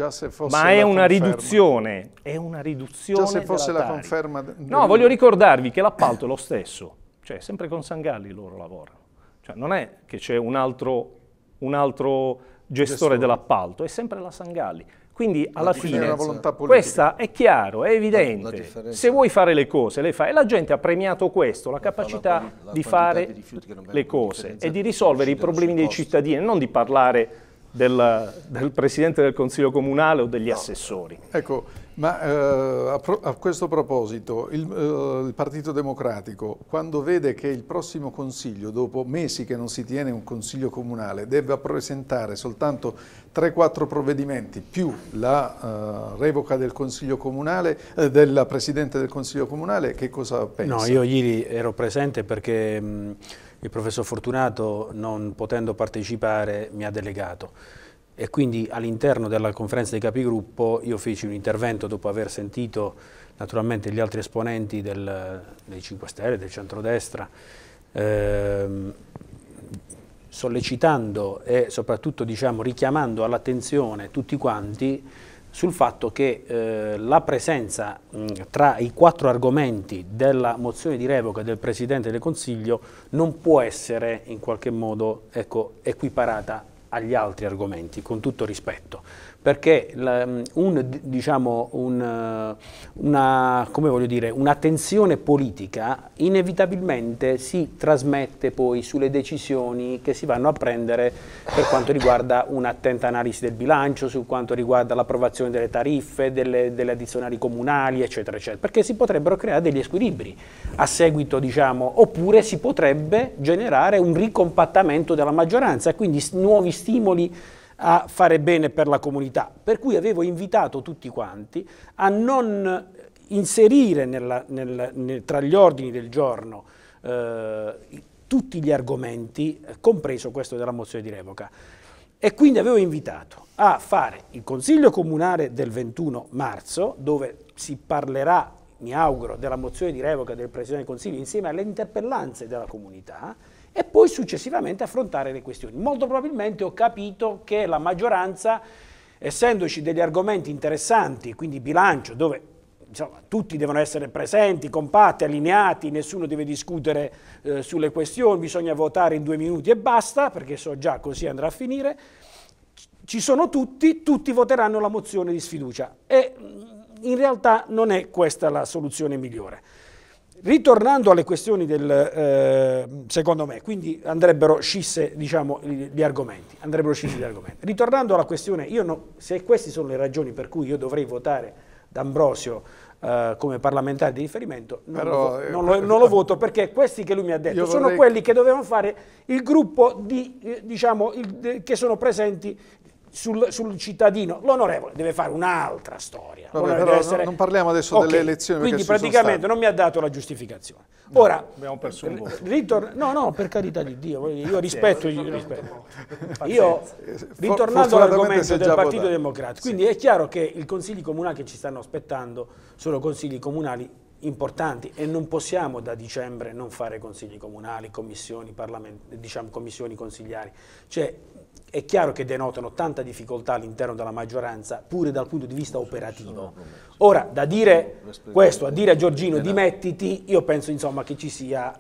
ma è una, riduzione, è una riduzione, Già se fosse la conferma. Del... No, voglio ricordarvi che l'appalto è lo stesso, cioè sempre con Sangalli loro lavorano. Cioè, non è che c'è un altro, un altro gestore, gestore. dell'appalto, è sempre la Sangalli. Quindi alla fine questa è chiaro, è evidente. Se vuoi fare le cose, le fai. E la gente ha premiato questo, la capacità la, di fare di le cose e di risolvere i problemi dei cittadini, non di parlare del, del Presidente del Consiglio Comunale o degli no. assessori. Ecco, ma eh, a, pro, a, questo proposito, il, eh, il, Partito Democratico, quando vede che il prossimo Consiglio, dopo mesi che non si tiene un Consiglio comunale, deve presentare soltanto 3-4 provvedimenti più la eh, revoca del Consiglio comunale, eh, della Presidente del Consiglio comunale, che cosa pensa? No, io ieri ero presente perché mh, il professor Fortunato, non potendo partecipare, mi ha delegato e quindi all'interno della conferenza dei capigruppo io feci un intervento dopo aver sentito naturalmente gli altri esponenti del, dei 5 Stelle, del centrodestra, ehm, sollecitando e soprattutto diciamo, richiamando all'attenzione tutti quanti sul fatto che eh, la presenza mh, tra i quattro argomenti della mozione di revoca del Presidente del Consiglio non può essere in qualche modo ecco, equiparata agli altri argomenti, con tutto rispetto perché un, diciamo, un, una, dire, un'attenzione politica inevitabilmente si trasmette poi sulle decisioni che si vanno a prendere per quanto riguarda un'attenta analisi del bilancio, su quanto riguarda l'approvazione delle tariffe, delle, delle addizionali comunali, eccetera, eccetera, perché si potrebbero creare degli squilibri a seguito, diciamo, oppure si potrebbe generare un ricompattamento della maggioranza, quindi nuovi stimoli a fare bene per la comunità. Per cui avevo invitato tutti quanti a non inserire nella, nel, nel, tra gli ordini del giorno eh, tutti gli argomenti, eh, compreso questo della mozione di revoca. E quindi avevo invitato a fare il Consiglio Comunale del 21 marzo, dove si parlerà, mi auguro, della mozione di revoca del Presidente del Consiglio insieme alle interpellanze della comunità, e poi successivamente affrontare le questioni. Molto probabilmente ho capito che la maggioranza, essendoci degli argomenti interessanti, quindi bilancio, dove insomma, tutti devono essere presenti, compatti, allineati, nessuno deve discutere eh, sulle questioni, bisogna votare in due minuti e basta, perché so già così andrà a finire, ci sono tutti, tutti voteranno la mozione di sfiducia e mm, in realtà non è questa la soluzione migliore. Ritornando alle questioni del, eh, secondo me, quindi andrebbero scisse diciamo, gli argomenti, andrebbero scisse gli argomenti. Ritornando alla questione, no, se queste sono le ragioni per cui io dovrei votare D'Ambrosio eh, come parlamentare di riferimento, non, Però, lo, eh, non, lo, non, lo, <laughs> voto perché questi che lui mi ha detto sono vorrei... quelli che dovevano fare il gruppo di, eh, diciamo, il, che sono presenti sul, sul, cittadino, l'onorevole deve fare un'altra storia. Vabbè, essere... Non parliamo adesso okay. delle elezioni. Quindi praticamente non mi ha dato la giustificazione. No, Ora, abbiamo perso un voto. Ritor... No, no, per carità di Dio, io rispetto. Io, eh, rispetto. io ritornando all'argomento del Partito votato. Democratico, quindi sì. è chiaro che i consigli comunali che ci stanno aspettando sono consigli comunali importanti e non possiamo da dicembre non fare consigli comunali, commissioni, diciamo, commissioni consigliari. Cioè, è chiaro che denotano tanta difficoltà all'interno della maggioranza, pure dal punto di vista operativo. Ora, da dire questo, a dire a Giorgino dimettiti, io penso insomma che ci sia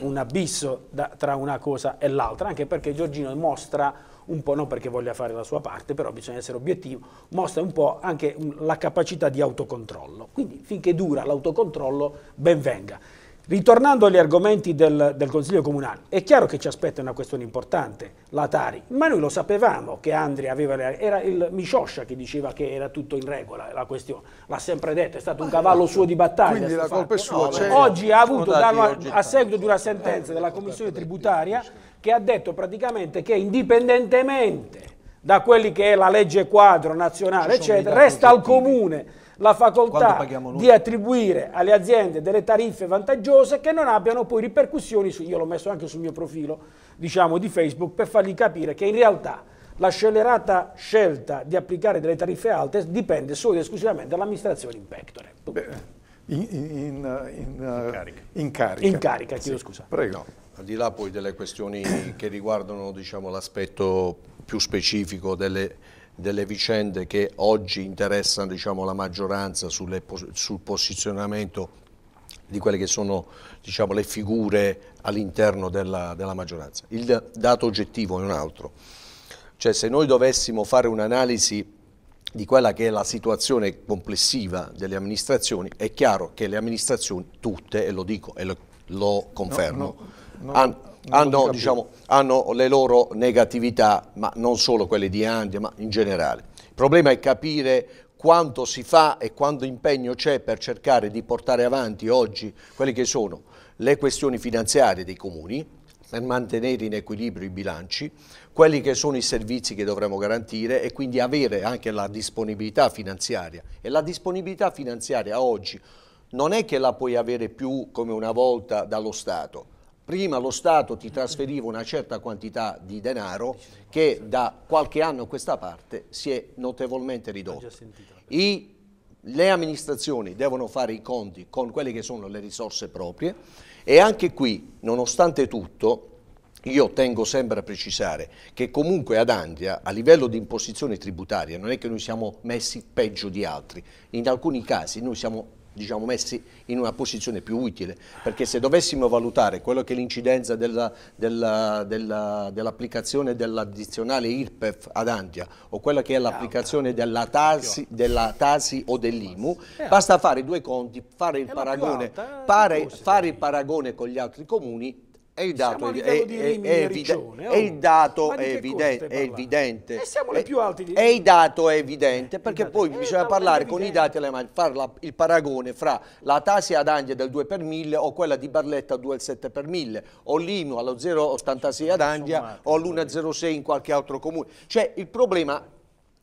un abisso da, tra una cosa e l'altra, anche perché Giorgino mostra un po', non perché voglia fare la sua parte, però bisogna essere obiettivo, mostra un po' anche la capacità di autocontrollo. Quindi finché dura l'autocontrollo, ben venga. Ritornando agli argomenti del, del, Consiglio Comunale, è chiaro che ci aspetta una questione importante, la Tari, ma noi lo sapevamo che Andrea aveva, era il Miscioscia che diceva che era tutto in regola la questione, l'ha sempre detto, è stato un eh, cavallo suo di battaglia. Quindi la colpa è sua. No, certo. oggi ha avuto, dalla, a seguito di una sentenza della Commissione tributaria, che ha detto praticamente che indipendentemente da quelli che è la legge quadro nazionale, eccetera, resta al Comune la facoltà di attribuire alle aziende delle tariffe vantaggiose che non abbiano poi ripercussioni, su, io l'ho messo anche sul mio profilo diciamo, di Facebook per fargli capire che in realtà la scellerata scelta di applicare delle tariffe alte dipende solo ed esclusivamente dall'amministrazione in pectore. in, in, in, uh, carica. in, carica. In carica, chiedo sì. scusa. Prego. Al di là poi delle questioni che riguardano diciamo, l'aspetto più specifico delle delle vicende che oggi interessano diciamo, la maggioranza sulle, sul posizionamento di quelle che sono diciamo, le figure all'interno della, della, maggioranza. Il dato oggettivo è un altro, cioè se noi dovessimo fare un'analisi di quella che è la situazione complessiva delle amministrazioni, è chiaro che le amministrazioni tutte, e lo dico e lo, lo confermo, no, no, no. hanno hanno, diciamo, hanno, le loro negatività, ma non solo quelle di Andia, ma in generale. Il problema è capire quanto si fa e quanto impegno c'è per cercare di portare avanti oggi quelle che sono le questioni finanziarie dei comuni, per mantenere in equilibrio i bilanci, quelli che sono i servizi che dovremmo garantire e quindi avere anche la disponibilità finanziaria. E la disponibilità finanziaria oggi non è che la puoi avere più come una volta dallo Stato, prima lo Stato ti trasferiva una certa quantità di denaro che da qualche anno a questa parte si è notevolmente ridotto. I, le amministrazioni devono fare i conti con quelle che sono le risorse proprie e anche qui, nonostante tutto, io tengo sempre a precisare che comunque ad Andria a livello di imposizione tributaria non è che noi siamo messi peggio di altri, in alcuni casi noi siamo diciamo, messi in una posizione più utile, perché se dovessimo valutare quello che è l'incidenza dell'applicazione della, della, dell dell'addizionale IRPEF ad Antia o quella che è l'applicazione della, della, Tasi o dell'IMU, eh. basta fare due conti, fare il, paragone, eh, fare, fare il paragone con gli altri comuni è il dato, è, è, è, Riccione, oh. è, il dato è evidente, eh, è evidente. E siamo le più alte di... È il dato eh, esatto. eh, è evidente, perché dato, poi bisogna parlare con i dati fare la, il paragone fra la Tasia ad Andia del 2 per 1000 o quella di Barletta 2 al 7 per 1000, o l'Imo allo 0,86 ad Andia o l'1,06 in qualche altro comune. Cioè il problema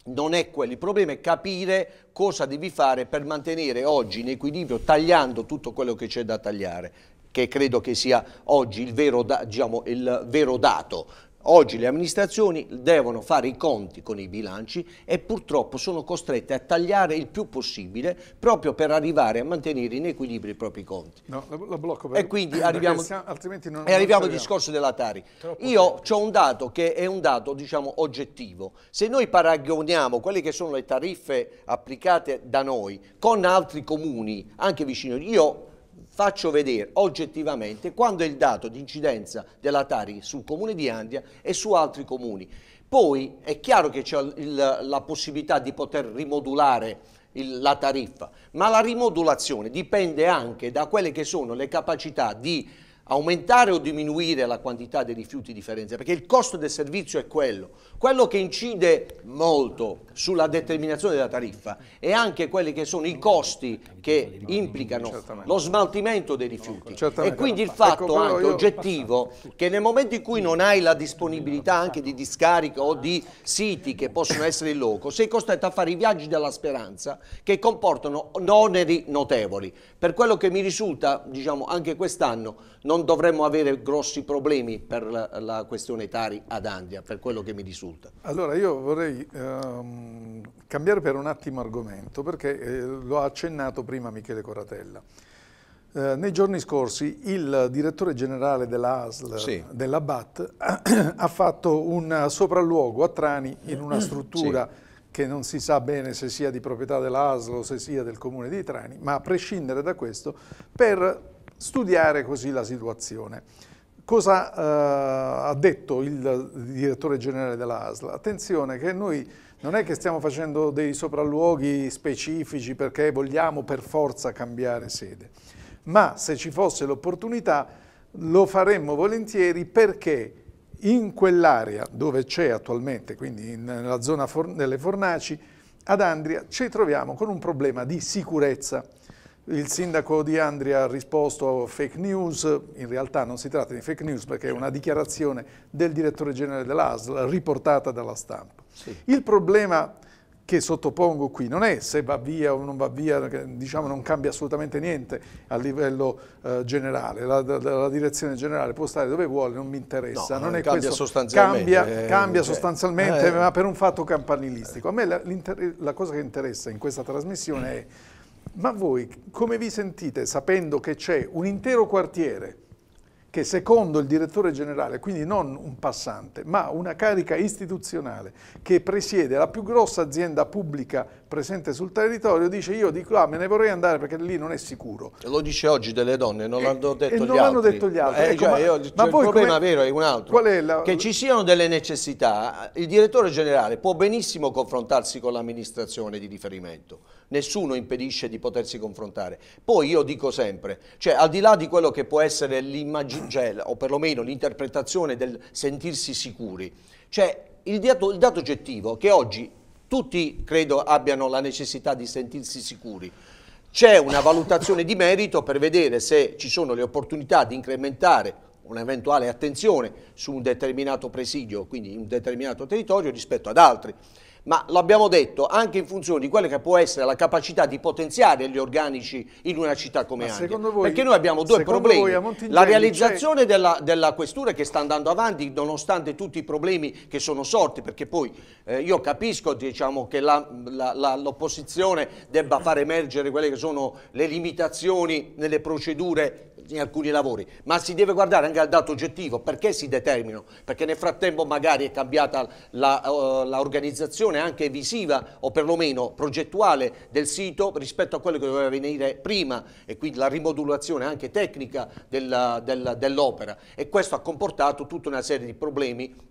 non è quello, il problema è capire cosa devi fare per mantenere oggi in equilibrio tagliando tutto quello che c'è da tagliare che credo che sia oggi il vero, diciamo, il vero dato Oggi le amministrazioni devono fare i conti con i bilanci e purtroppo sono costrette a tagliare il più possibile proprio per arrivare a mantenere in equilibrio i propri conti. No, lo, blocco per... E quindi arriviamo, siamo, altrimenti non, e arriviamo al discorso della Tari. Io ho un dato che è un dato diciamo oggettivo. Se noi paragoniamo quelle che sono le tariffe applicate da noi con altri comuni, anche vicino, io faccio vedere oggettivamente quando è il dato di incidenza della Tari sul comune di Andia e su altri comuni. Poi è chiaro che c'è la possibilità di poter rimodulare il, la tariffa, ma la rimodulazione dipende anche da quelle che sono le capacità di aumentare o diminuire la quantità dei rifiuti di Firenze, perché il costo del servizio è quello. Quello che incide molto sulla determinazione della tariffa è anche quelli che sono i costi che implicano lo smaltimento dei rifiuti. E quindi il ecco, fatto anche oggettivo che nel momento in cui non hai la disponibilità anche di discarica o di siti che possono essere in loco, sei costretto a fare i viaggi della speranza che comportano oneri notevoli. Per quello che mi risulta, diciamo, anche quest'anno non non dovremmo avere grossi problemi per la, la questione Tari ad Andia, per quello che mi risulta. Allora io vorrei ehm, cambiare per un attimo argomento, perché eh, lo ha accennato prima Michele Coratella. Eh, nei giorni scorsi il direttore generale dell'ASL sì. della BAT <coughs> ha fatto un sopralluogo a Trani in una struttura sì che non si sa bene se sia di proprietà dell'ASL o se sia del comune di Trani, ma a prescindere da questo, per studiare così la situazione. Cosa eh, ha detto il direttore generale della ASL? Attenzione che noi non è che stiamo facendo dei sopralluoghi specifici perché vogliamo per forza cambiare sede, ma se ci fosse l'opportunità lo faremmo volentieri perché in quell'area dove c'è attualmente, quindi nella zona delle fornaci, ad Andria ci troviamo con un problema di sicurezza. Il sindaco di Andria ha risposto fake news, in realtà non si tratta di fake news perché è una dichiarazione del direttore generale dell'ASL riportata dalla stampa. Sì. Il problema che sottopongo qui non è se va via o non va via, diciamo non cambia assolutamente niente a livello eh, generale, la, la, la, direzione generale può stare dove vuole, non mi interessa. No, non non eh, cambia, sostanzialmente, cambia, eh, cambia eh, sostanzialmente eh, ma per un fatto campanilistico. A me la, la cosa che interessa in questa trasmissione è ma voi come vi sentite sapendo che c'è un intero quartiere che secondo il direttore generale, quindi non un passante, ma una carica istituzionale che presiede la più grossa azienda pubblica presente sul territorio, dice io di là ah, me ne vorrei andare perché lì non è sicuro. Cioè, lo dice oggi delle donne, non eh, l'hanno detto, detto gli altri. non l'hanno detto gli altri. ma, io, il problema come... vero è un altro. Qual è la... Che ci siano delle necessità, il direttore generale può benissimo confrontarsi con l'amministrazione di riferimento nessuno impedisce di potersi confrontare. Poi io dico sempre, cioè al di là di quello che può essere l'immagine, cioè, o perlomeno l'interpretazione del sentirsi sicuri, cioè il dato, il dato oggettivo che oggi tutti credo abbiano la necessità di sentirsi sicuri, c'è una valutazione di merito per vedere se ci sono le opportunità di incrementare un'eventuale attenzione su un determinato presidio, quindi un determinato territorio rispetto ad altri ma l'abbiamo detto anche in funzione di quella che può essere la capacità di potenziare gli organici in una città come Anche. Perché noi abbiamo due problemi, la realizzazione cioè della, della, questura che sta andando avanti nonostante tutti i problemi che sono sorti, perché poi eh, io capisco diciamo, che l'opposizione debba far emergere quelle che sono le limitazioni nelle procedure in alcuni lavori, ma si deve guardare anche al dato oggettivo, perché si determinano? Perché nel frattempo magari è cambiata eh, l'organizzazione riconversione anche visiva o perlomeno progettuale del sito rispetto a quello che doveva venire prima e quindi la rimodulazione anche tecnica dell'opera del, dell e questo ha comportato tutta una serie di problemi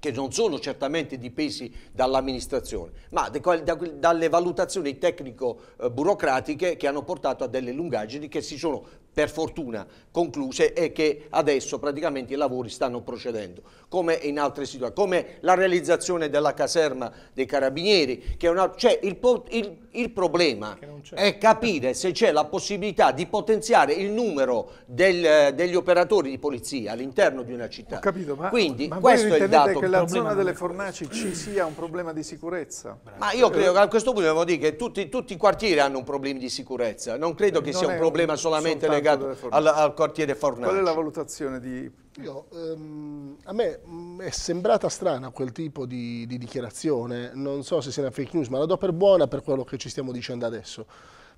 che non sono certamente dipesi dall'amministrazione, ma dalle valutazioni tecnico-burocratiche eh, che hanno portato a delle lungaggini che si sono per fortuna concluse e che adesso praticamente i lavori stanno procedendo, come in altre situazioni, come la realizzazione della caserma dei carabinieri, che è una, cioè il, il, il problema è. è capire se c'è la possibilità di potenziare il numero del, degli operatori di polizia all'interno di una città. Ho capito, ma, Quindi ma questo è il dato. che la zona delle fornaci ci sia un problema di sicurezza? Ma io credo che a questo punto devo dire che tutti, tutti i quartieri hanno un problema di sicurezza, non credo che non sia un problema solamente legato legato al, al, quartiere Fornaci. Qual è la valutazione di... Io, ehm, a me è sembrata strana quel tipo di, di dichiarazione, non so se sia una fake news, ma la do per buona per quello che ci stiamo dicendo adesso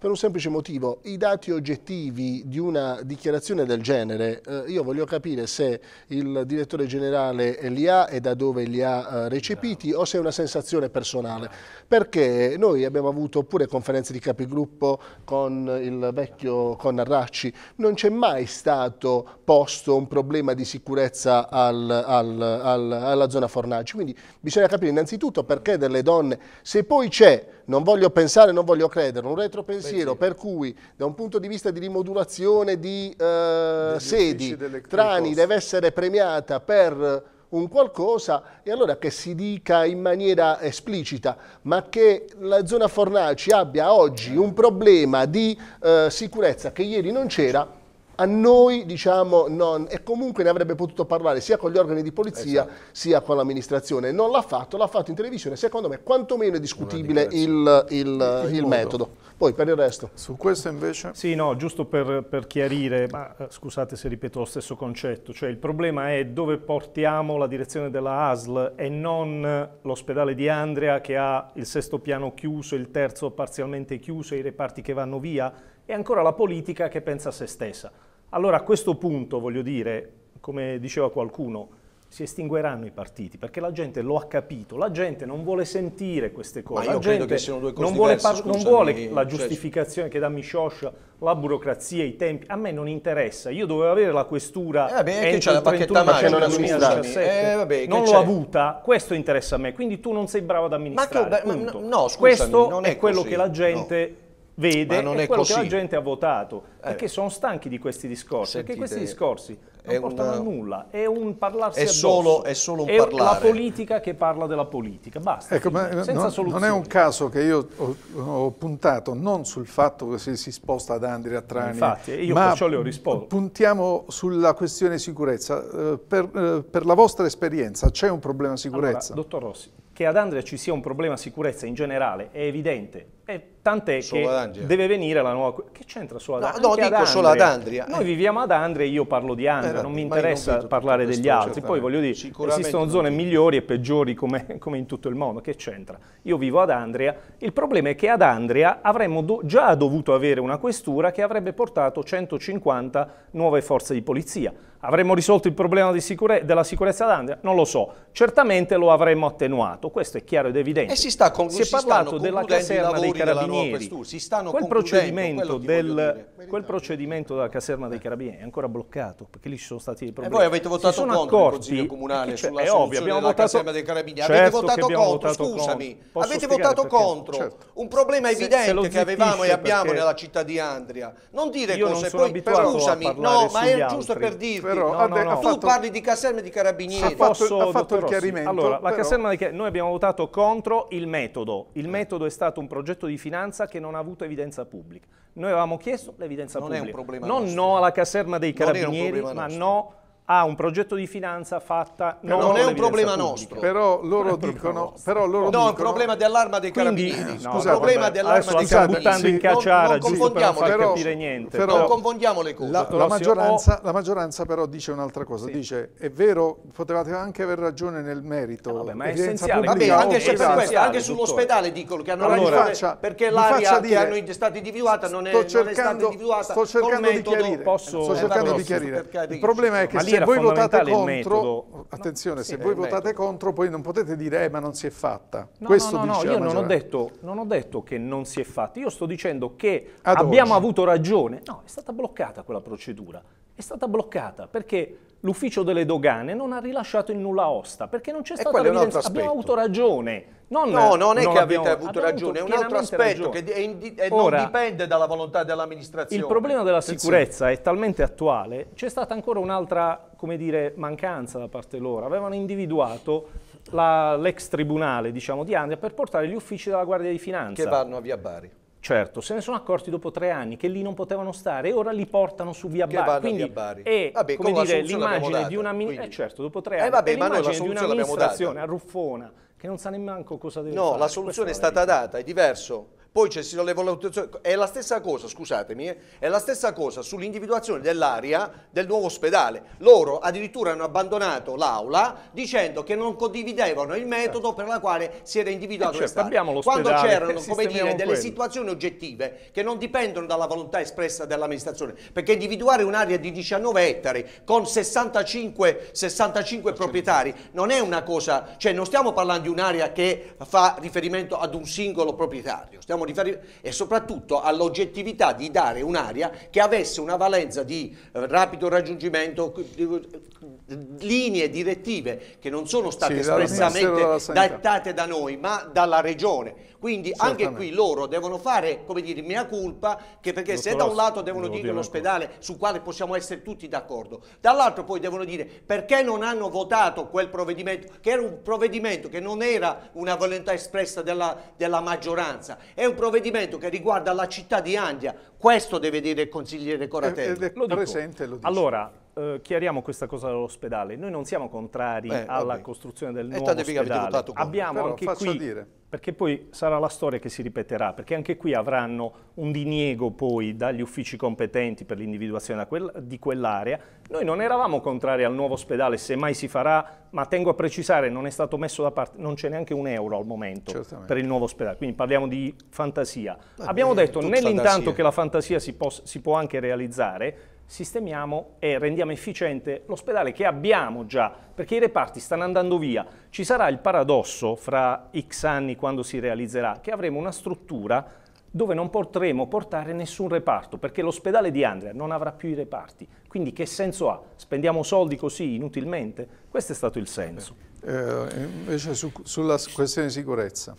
per un semplice motivo, i dati oggettivi di una dichiarazione del genere, eh, io voglio capire se il direttore generale li ha e da dove li ha eh, recepiti o se è una sensazione personale, perché noi abbiamo avuto pure conferenze di capigruppo con il vecchio con Arracci, non c'è mai stato posto un problema di sicurezza al, al, al, alla zona Fornaci, quindi bisogna capire innanzitutto perché delle donne, se poi c'è non voglio pensare, non voglio credere, un retropensiero per cui da un punto di vista di rimodulazione di eh, sedi, delle, Trani deve essere premiata per un qualcosa e allora che si dica in maniera esplicita, ma che la zona Fornaci abbia oggi eh. un problema di eh, sicurezza che ieri non c'era, a noi diciamo non, e comunque ne avrebbe potuto parlare sia con gli organi di polizia esatto. sia con l'amministrazione. Non l'ha fatto, l'ha fatto in televisione, secondo me quantomeno è discutibile il, il, il, il metodo. Poi per il resto. Su questo invece? Sì, no, giusto per, per chiarire, ma, eh, scusate se ripeto lo stesso concetto, cioè il problema è dove portiamo la direzione della ASL e non l'ospedale di Andrea che ha il sesto piano chiuso, il terzo parzialmente chiuso, e i reparti che vanno via e ancora la politica che pensa a se stessa. Allora a questo punto, voglio dire, come diceva qualcuno, si estingueranno i partiti perché la gente lo ha capito, la gente non vuole sentire queste cose, la gente non vuole, diverse, non vuole, la cioè, giustificazione che dà Miscioscia, la burocrazia, i tempi, a me non interessa, io dovevo avere la questura eh vabbè, entro la 31 dicembre 2017, eh, vabbè, non l'ho avuta, questo interessa a me, quindi tu non sei bravo ad amministrare, ma che, ma, no, scusami, questo è, è, quello così, che la gente... No vede è, è, quello così. che la gente ha votato. Eh. Perché sono stanchi di questi discorsi, Sentite, perché questi discorsi non una... portano a nulla, è un parlarsi è solo, è solo un è parlare. la politica che parla della politica, basta, ecco, ma, eh, non, non, è un caso che io ho, ho, puntato non sul fatto che si, si sposta ad Andrea Trani, Infatti, io ma perciò le ho risposto. puntiamo sulla questione sicurezza. Eh, per, eh, per la vostra esperienza c'è un problema sicurezza? Allora, dottor Rossi, che ad Andria ci sia un problema sicurezza in generale è evidente, E tant'è che deve venire la nuova... Che c'entra solo ad Andria? No, no dico ad solo ad Andria. Noi eh. viviamo ad Andria e io parlo di Andria, eh, non mi interessa non parlare degli altri. Poi voglio dire, esistono zone migliori e peggiori come, <laughs> come, in tutto il mondo, che c'entra? Io vivo ad Andria, il problema è che ad Andria avremmo do già dovuto avere una questura che avrebbe portato 150 nuove forze di polizia. Avremmo risolto il problema sicure della sicurezza d'Andria? Non lo so. Certamente lo avremmo attenuato, questo è chiaro ed evidente. E si, sta con, si è parlato della caserma dei carabinieri. Quel procedimento, del, quel procedimento, della caserma dei eh. carabinieri è ancora bloccato, perché lì ci sono stati dei problemi. E voi avete votato contro accorti, il Consiglio Comunale sulla è della votato, caserma dei carabinieri. Certo avete votato contro, votato scusami. Contro. Avete votato perché? contro certo. un problema evidente se, se che avevamo e abbiamo nella città di Andria. Non dire cose, poi scusami, no, ma è giusto per dirvi però, no, no, no. tu parli di caserma di carabinieri. Ha fatto, Posso, ha fatto il chiarimento. Allora, la caserma di noi abbiamo votato contro il metodo. Il metodo è stato un progetto di finanza che non ha avuto evidenza pubblica. Noi avevamo chiesto l'evidenza pubblica. Non è un problema Non nostro. no alla caserma dei carabinieri, ma nostro. no ha un progetto di finanza fatta non, non è un problema pubblica. nostro però loro dicono però loro no dicono... è un problema dell'arma dei Quindi, carabinieri no, scusate, problema dell'arma dei carabinieri buttando in cacciara non, non giusto per non far però, capire niente però, non confondiamo le cose la, la, maggioranza, la maggioranza, però dice un'altra cosa sì. dice è vero potevate anche aver ragione nel merito eh, vabbè, ma è essenziale vabbè, anche, se per questo, anche sull'ospedale dicono che hanno ragione perché l'area che hanno è individuata non è, cercando, non è stata individuata sto cercando di chiarire il problema è che era voi votate contro, metodo. Attenzione, no, se voi votate metodo. contro poi non potete dire eh, ma non si è fatta. No, Questo no, no, no io non ho, detto, non ho, detto, che non si è fatta, io sto dicendo che Ad abbiamo oggi. avuto ragione. No, è stata bloccata quella procedura, è stata bloccata perché l'ufficio delle dogane non ha rilasciato il nulla osta perché non c'è stata l'evidenza. Abbiamo avuto ragione. Non, no, non è non che abbiamo, avete avuto ragione, è un altro aspetto ragione. che indi, Ora, non dipende dalla volontà dell'amministrazione. Il problema della sicurezza è talmente attuale, c'è stata ancora un'altra dire, mancanza da parte loro. Avevano individuato l'ex tribunale diciamo, di Andria per portare gli uffici della Guardia di Finanza. Che vanno a via Bari. Certo, se ne sono accorti dopo tre anni che lì non potevano stare e ora li portano su via Bari. Quindi via Bari. è vabbè, come dire, eh, certo, eh, l'immagine di una eh, certo, dopo tre anni, eh, vabbè, ma noi di un'amministrazione a Ruffona che non sa nemmeno cosa deve no, fare. No, la soluzione è stata data, è diverso poi c'è le valutazioni, è la stessa cosa, scusatemi, eh, è la stessa cosa sull'individuazione dell'area del nuovo ospedale. Loro addirittura hanno abbandonato l'aula dicendo che non condividevano il metodo per la quale si era individuato eh certo, l'ospedale. Quando c'erano, come dire, delle quello. situazioni oggettive che non dipendono dalla volontà espressa dell'amministrazione, perché individuare un'area di 19 ettari con 65, 65 certo. proprietari non è una cosa, cioè non stiamo parlando di un'area che fa riferimento ad un singolo proprietario, stiamo facciamo riferimento e soprattutto all'oggettività di dare un'area che avesse una valenza di eh, rapido raggiungimento, eh, linee direttive che non sono state sì, espressamente dettate da noi ma dalla regione quindi anche qui loro devono fare, come dire, mia colpa che perché Dottor se da un lato devono dire che l'ospedale su quale possiamo essere tutti d'accordo, dall'altro poi devono dire perché non hanno votato quel provvedimento, che era un provvedimento che non era una volontà espressa della, della maggioranza, è un provvedimento che riguarda la città di Andia, questo deve dire il consigliere Coratello. Ed è presente, lo dice. Allora, eh, chiariamo questa cosa dall'ospedale. Noi non siamo contrari Beh, alla costruzione del nuovo ospedale. Abbiamo Però, anche qui, dire. perché poi sarà la storia che si ripeterà, perché anche qui avranno un diniego poi dagli uffici competenti per l'individuazione di quell'area. Noi non eravamo contrari al nuovo ospedale, se mai si farà, ma tengo a precisare, non è stato messo da parte, non c'è neanche un euro al momento Certamente. per il nuovo ospedale, quindi parliamo di fantasia. Beh, Abbiamo eh, detto, nell'intanto che la fantasia si, si può anche realizzare, sistemiamo e rendiamo efficiente l'ospedale che abbiamo già, perché i reparti stanno andando via. Ci sarà il paradosso fra X anni quando si realizzerà che avremo una struttura dove non potremo portare nessun reparto, perché l'ospedale di Andrea non avrà più i reparti. Quindi che senso ha? Spendiamo soldi così inutilmente? Questo è stato il senso. Eh, invece su, sulla questione di sicurezza.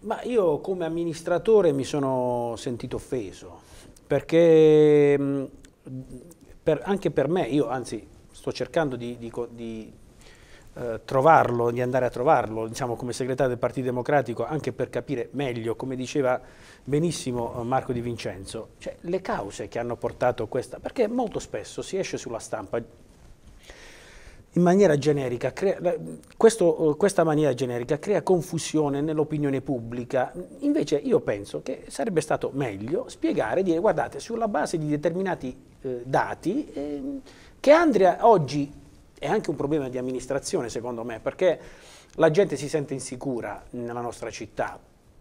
Ma io come amministratore mi sono sentito offeso, perché per, anche per me, io anzi sto cercando di, di, di eh, trovarlo, di andare a trovarlo, diciamo come segretario del Partito Democratico, anche per capire meglio, come diceva benissimo eh, Marco Di Vincenzo, cioè, le cause che hanno portato questa, perché molto spesso si esce sulla stampa in maniera generica, crea, questo, eh, questa maniera generica crea confusione nell'opinione pubblica, invece io penso che sarebbe stato meglio spiegare, dire guardate, sulla base di determinati eh, dati, eh, che Andrea oggi è anche un problema di amministrazione secondo me, perché la gente si sente insicura nella nostra città,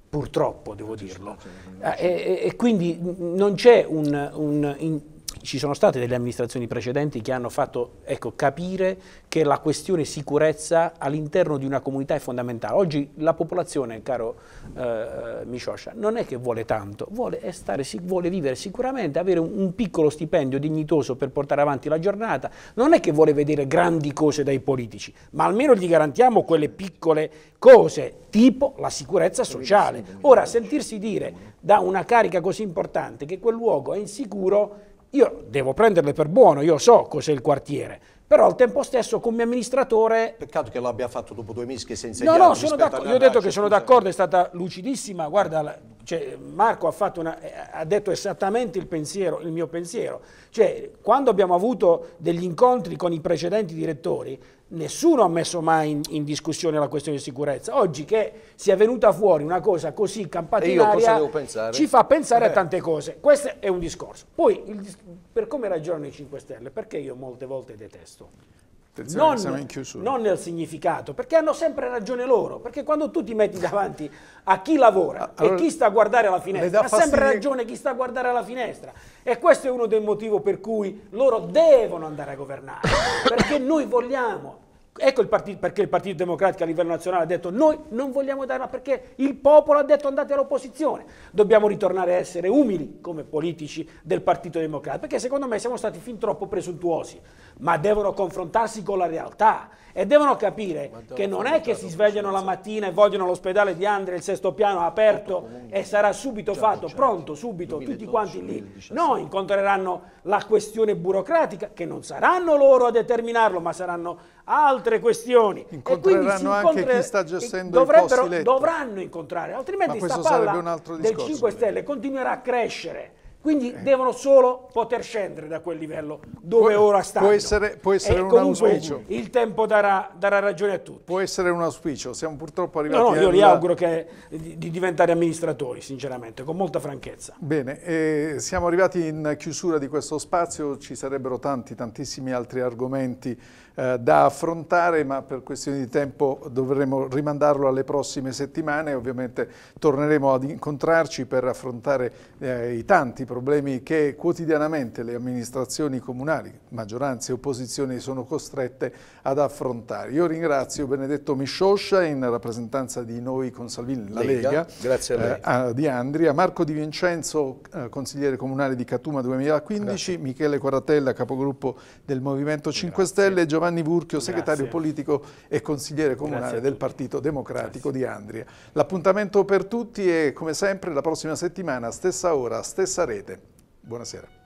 purtroppo devo certo, dirlo, eh, e, e, e quindi non c'è un, un ci sono state delle amministrazioni precedenti che hanno fatto ecco, capire che la questione sicurezza all'interno di una comunità è fondamentale. Oggi la popolazione, caro eh, Mishosha, non è che vuole tanto, vuole, stare, vuole vivere sicuramente, avere un, un, piccolo stipendio dignitoso per portare avanti la giornata, non è che vuole vedere grandi cose dai politici, ma almeno gli garantiamo quelle piccole cose, tipo la sicurezza sociale. Ora, sentirsi dire da una carica così importante che quel luogo è insicuro io devo prenderle per buono, io so cos'è il quartiere, però al tempo stesso come amministratore... Peccato che l'abbia fatto dopo due mischi senza insegnare. No, no, sono d'accordo, io ho detto che sono d'accordo, è stata lucidissima, guarda, cioè Marco ha, una, ha, detto esattamente il, pensiero, il mio pensiero, cioè quando abbiamo avuto degli incontri con i precedenti direttori nessuno ha messo mai in, in, discussione la questione di sicurezza. Oggi che sia venuta fuori una cosa così campata in ci fa pensare Beh. a eh. tante cose. Questo è un discorso. Poi, il, per come ragionano i 5 Stelle, perché io molte volte detesto? Non, non, nel significato, perché hanno sempre ragione loro, perché quando tu ti metti davanti a chi lavora ah, allora, e chi sta a guardare alla finestra, ha sempre ragione chi sta a guardare alla finestra e questo è uno dei motivi per cui loro devono andare a governare, <coughs> perché noi vogliamo Ecco il partito, perché il Partito Democratico a livello nazionale ha detto noi non vogliamo darla perché il popolo ha detto andate all'opposizione. Dobbiamo ritornare a essere umili come politici del Partito Democratico, perché secondo me siamo stati fin troppo presuntuosi, ma devono confrontarsi con la realtà e devono capire che non è che si svegliano la mattina e vogliono l'ospedale di Andrea il sesto piano aperto e sarà subito certo, fatto, certo. pronto, subito, tutti quanti lì. No, incontreranno la questione burocratica, che non saranno loro a determinarlo, ma saranno altre questioni. Incontreranno anche chi sta gestendo dovrebbero, Dovranno incontrare, altrimenti sta palla del 5 Stelle continuerà a crescere quindi devono solo poter scendere da quel livello dove può, ora stanno. Può essere, può essere un auspicio. Il tempo darà, darà, ragione a tutti. Può essere un auspicio, siamo purtroppo arrivati no, no, io li arriva... auguro che, di, di, diventare amministratori, sinceramente, con molta franchezza. Bene, eh, siamo arrivati in chiusura di questo spazio, ci sarebbero tanti, tantissimi altri argomenti eh, da affrontare, ma per questioni di tempo dovremo rimandarlo alle prossime settimane. Ovviamente torneremo ad incontrarci per affrontare eh, i tanti problemi che quotidianamente le amministrazioni comunali, maggioranze e opposizioni sono costrette ad affrontare. Io ringrazio Benedetto Miscioscia in rappresentanza di noi con Salvini, la Lega, Lega eh, a, di Andria, Marco Di Vincenzo, eh, consigliere comunale di Catuma 2015, Grazie. Michele Quaratella, capogruppo del Movimento 5 Grazie. Stelle, Giovanni Giovanni Burchio, segretario politico e consigliere comunale del Partito Democratico Grazie. di Andria. L'appuntamento per tutti è come sempre la prossima settimana, stessa ora, stessa rete. Buonasera.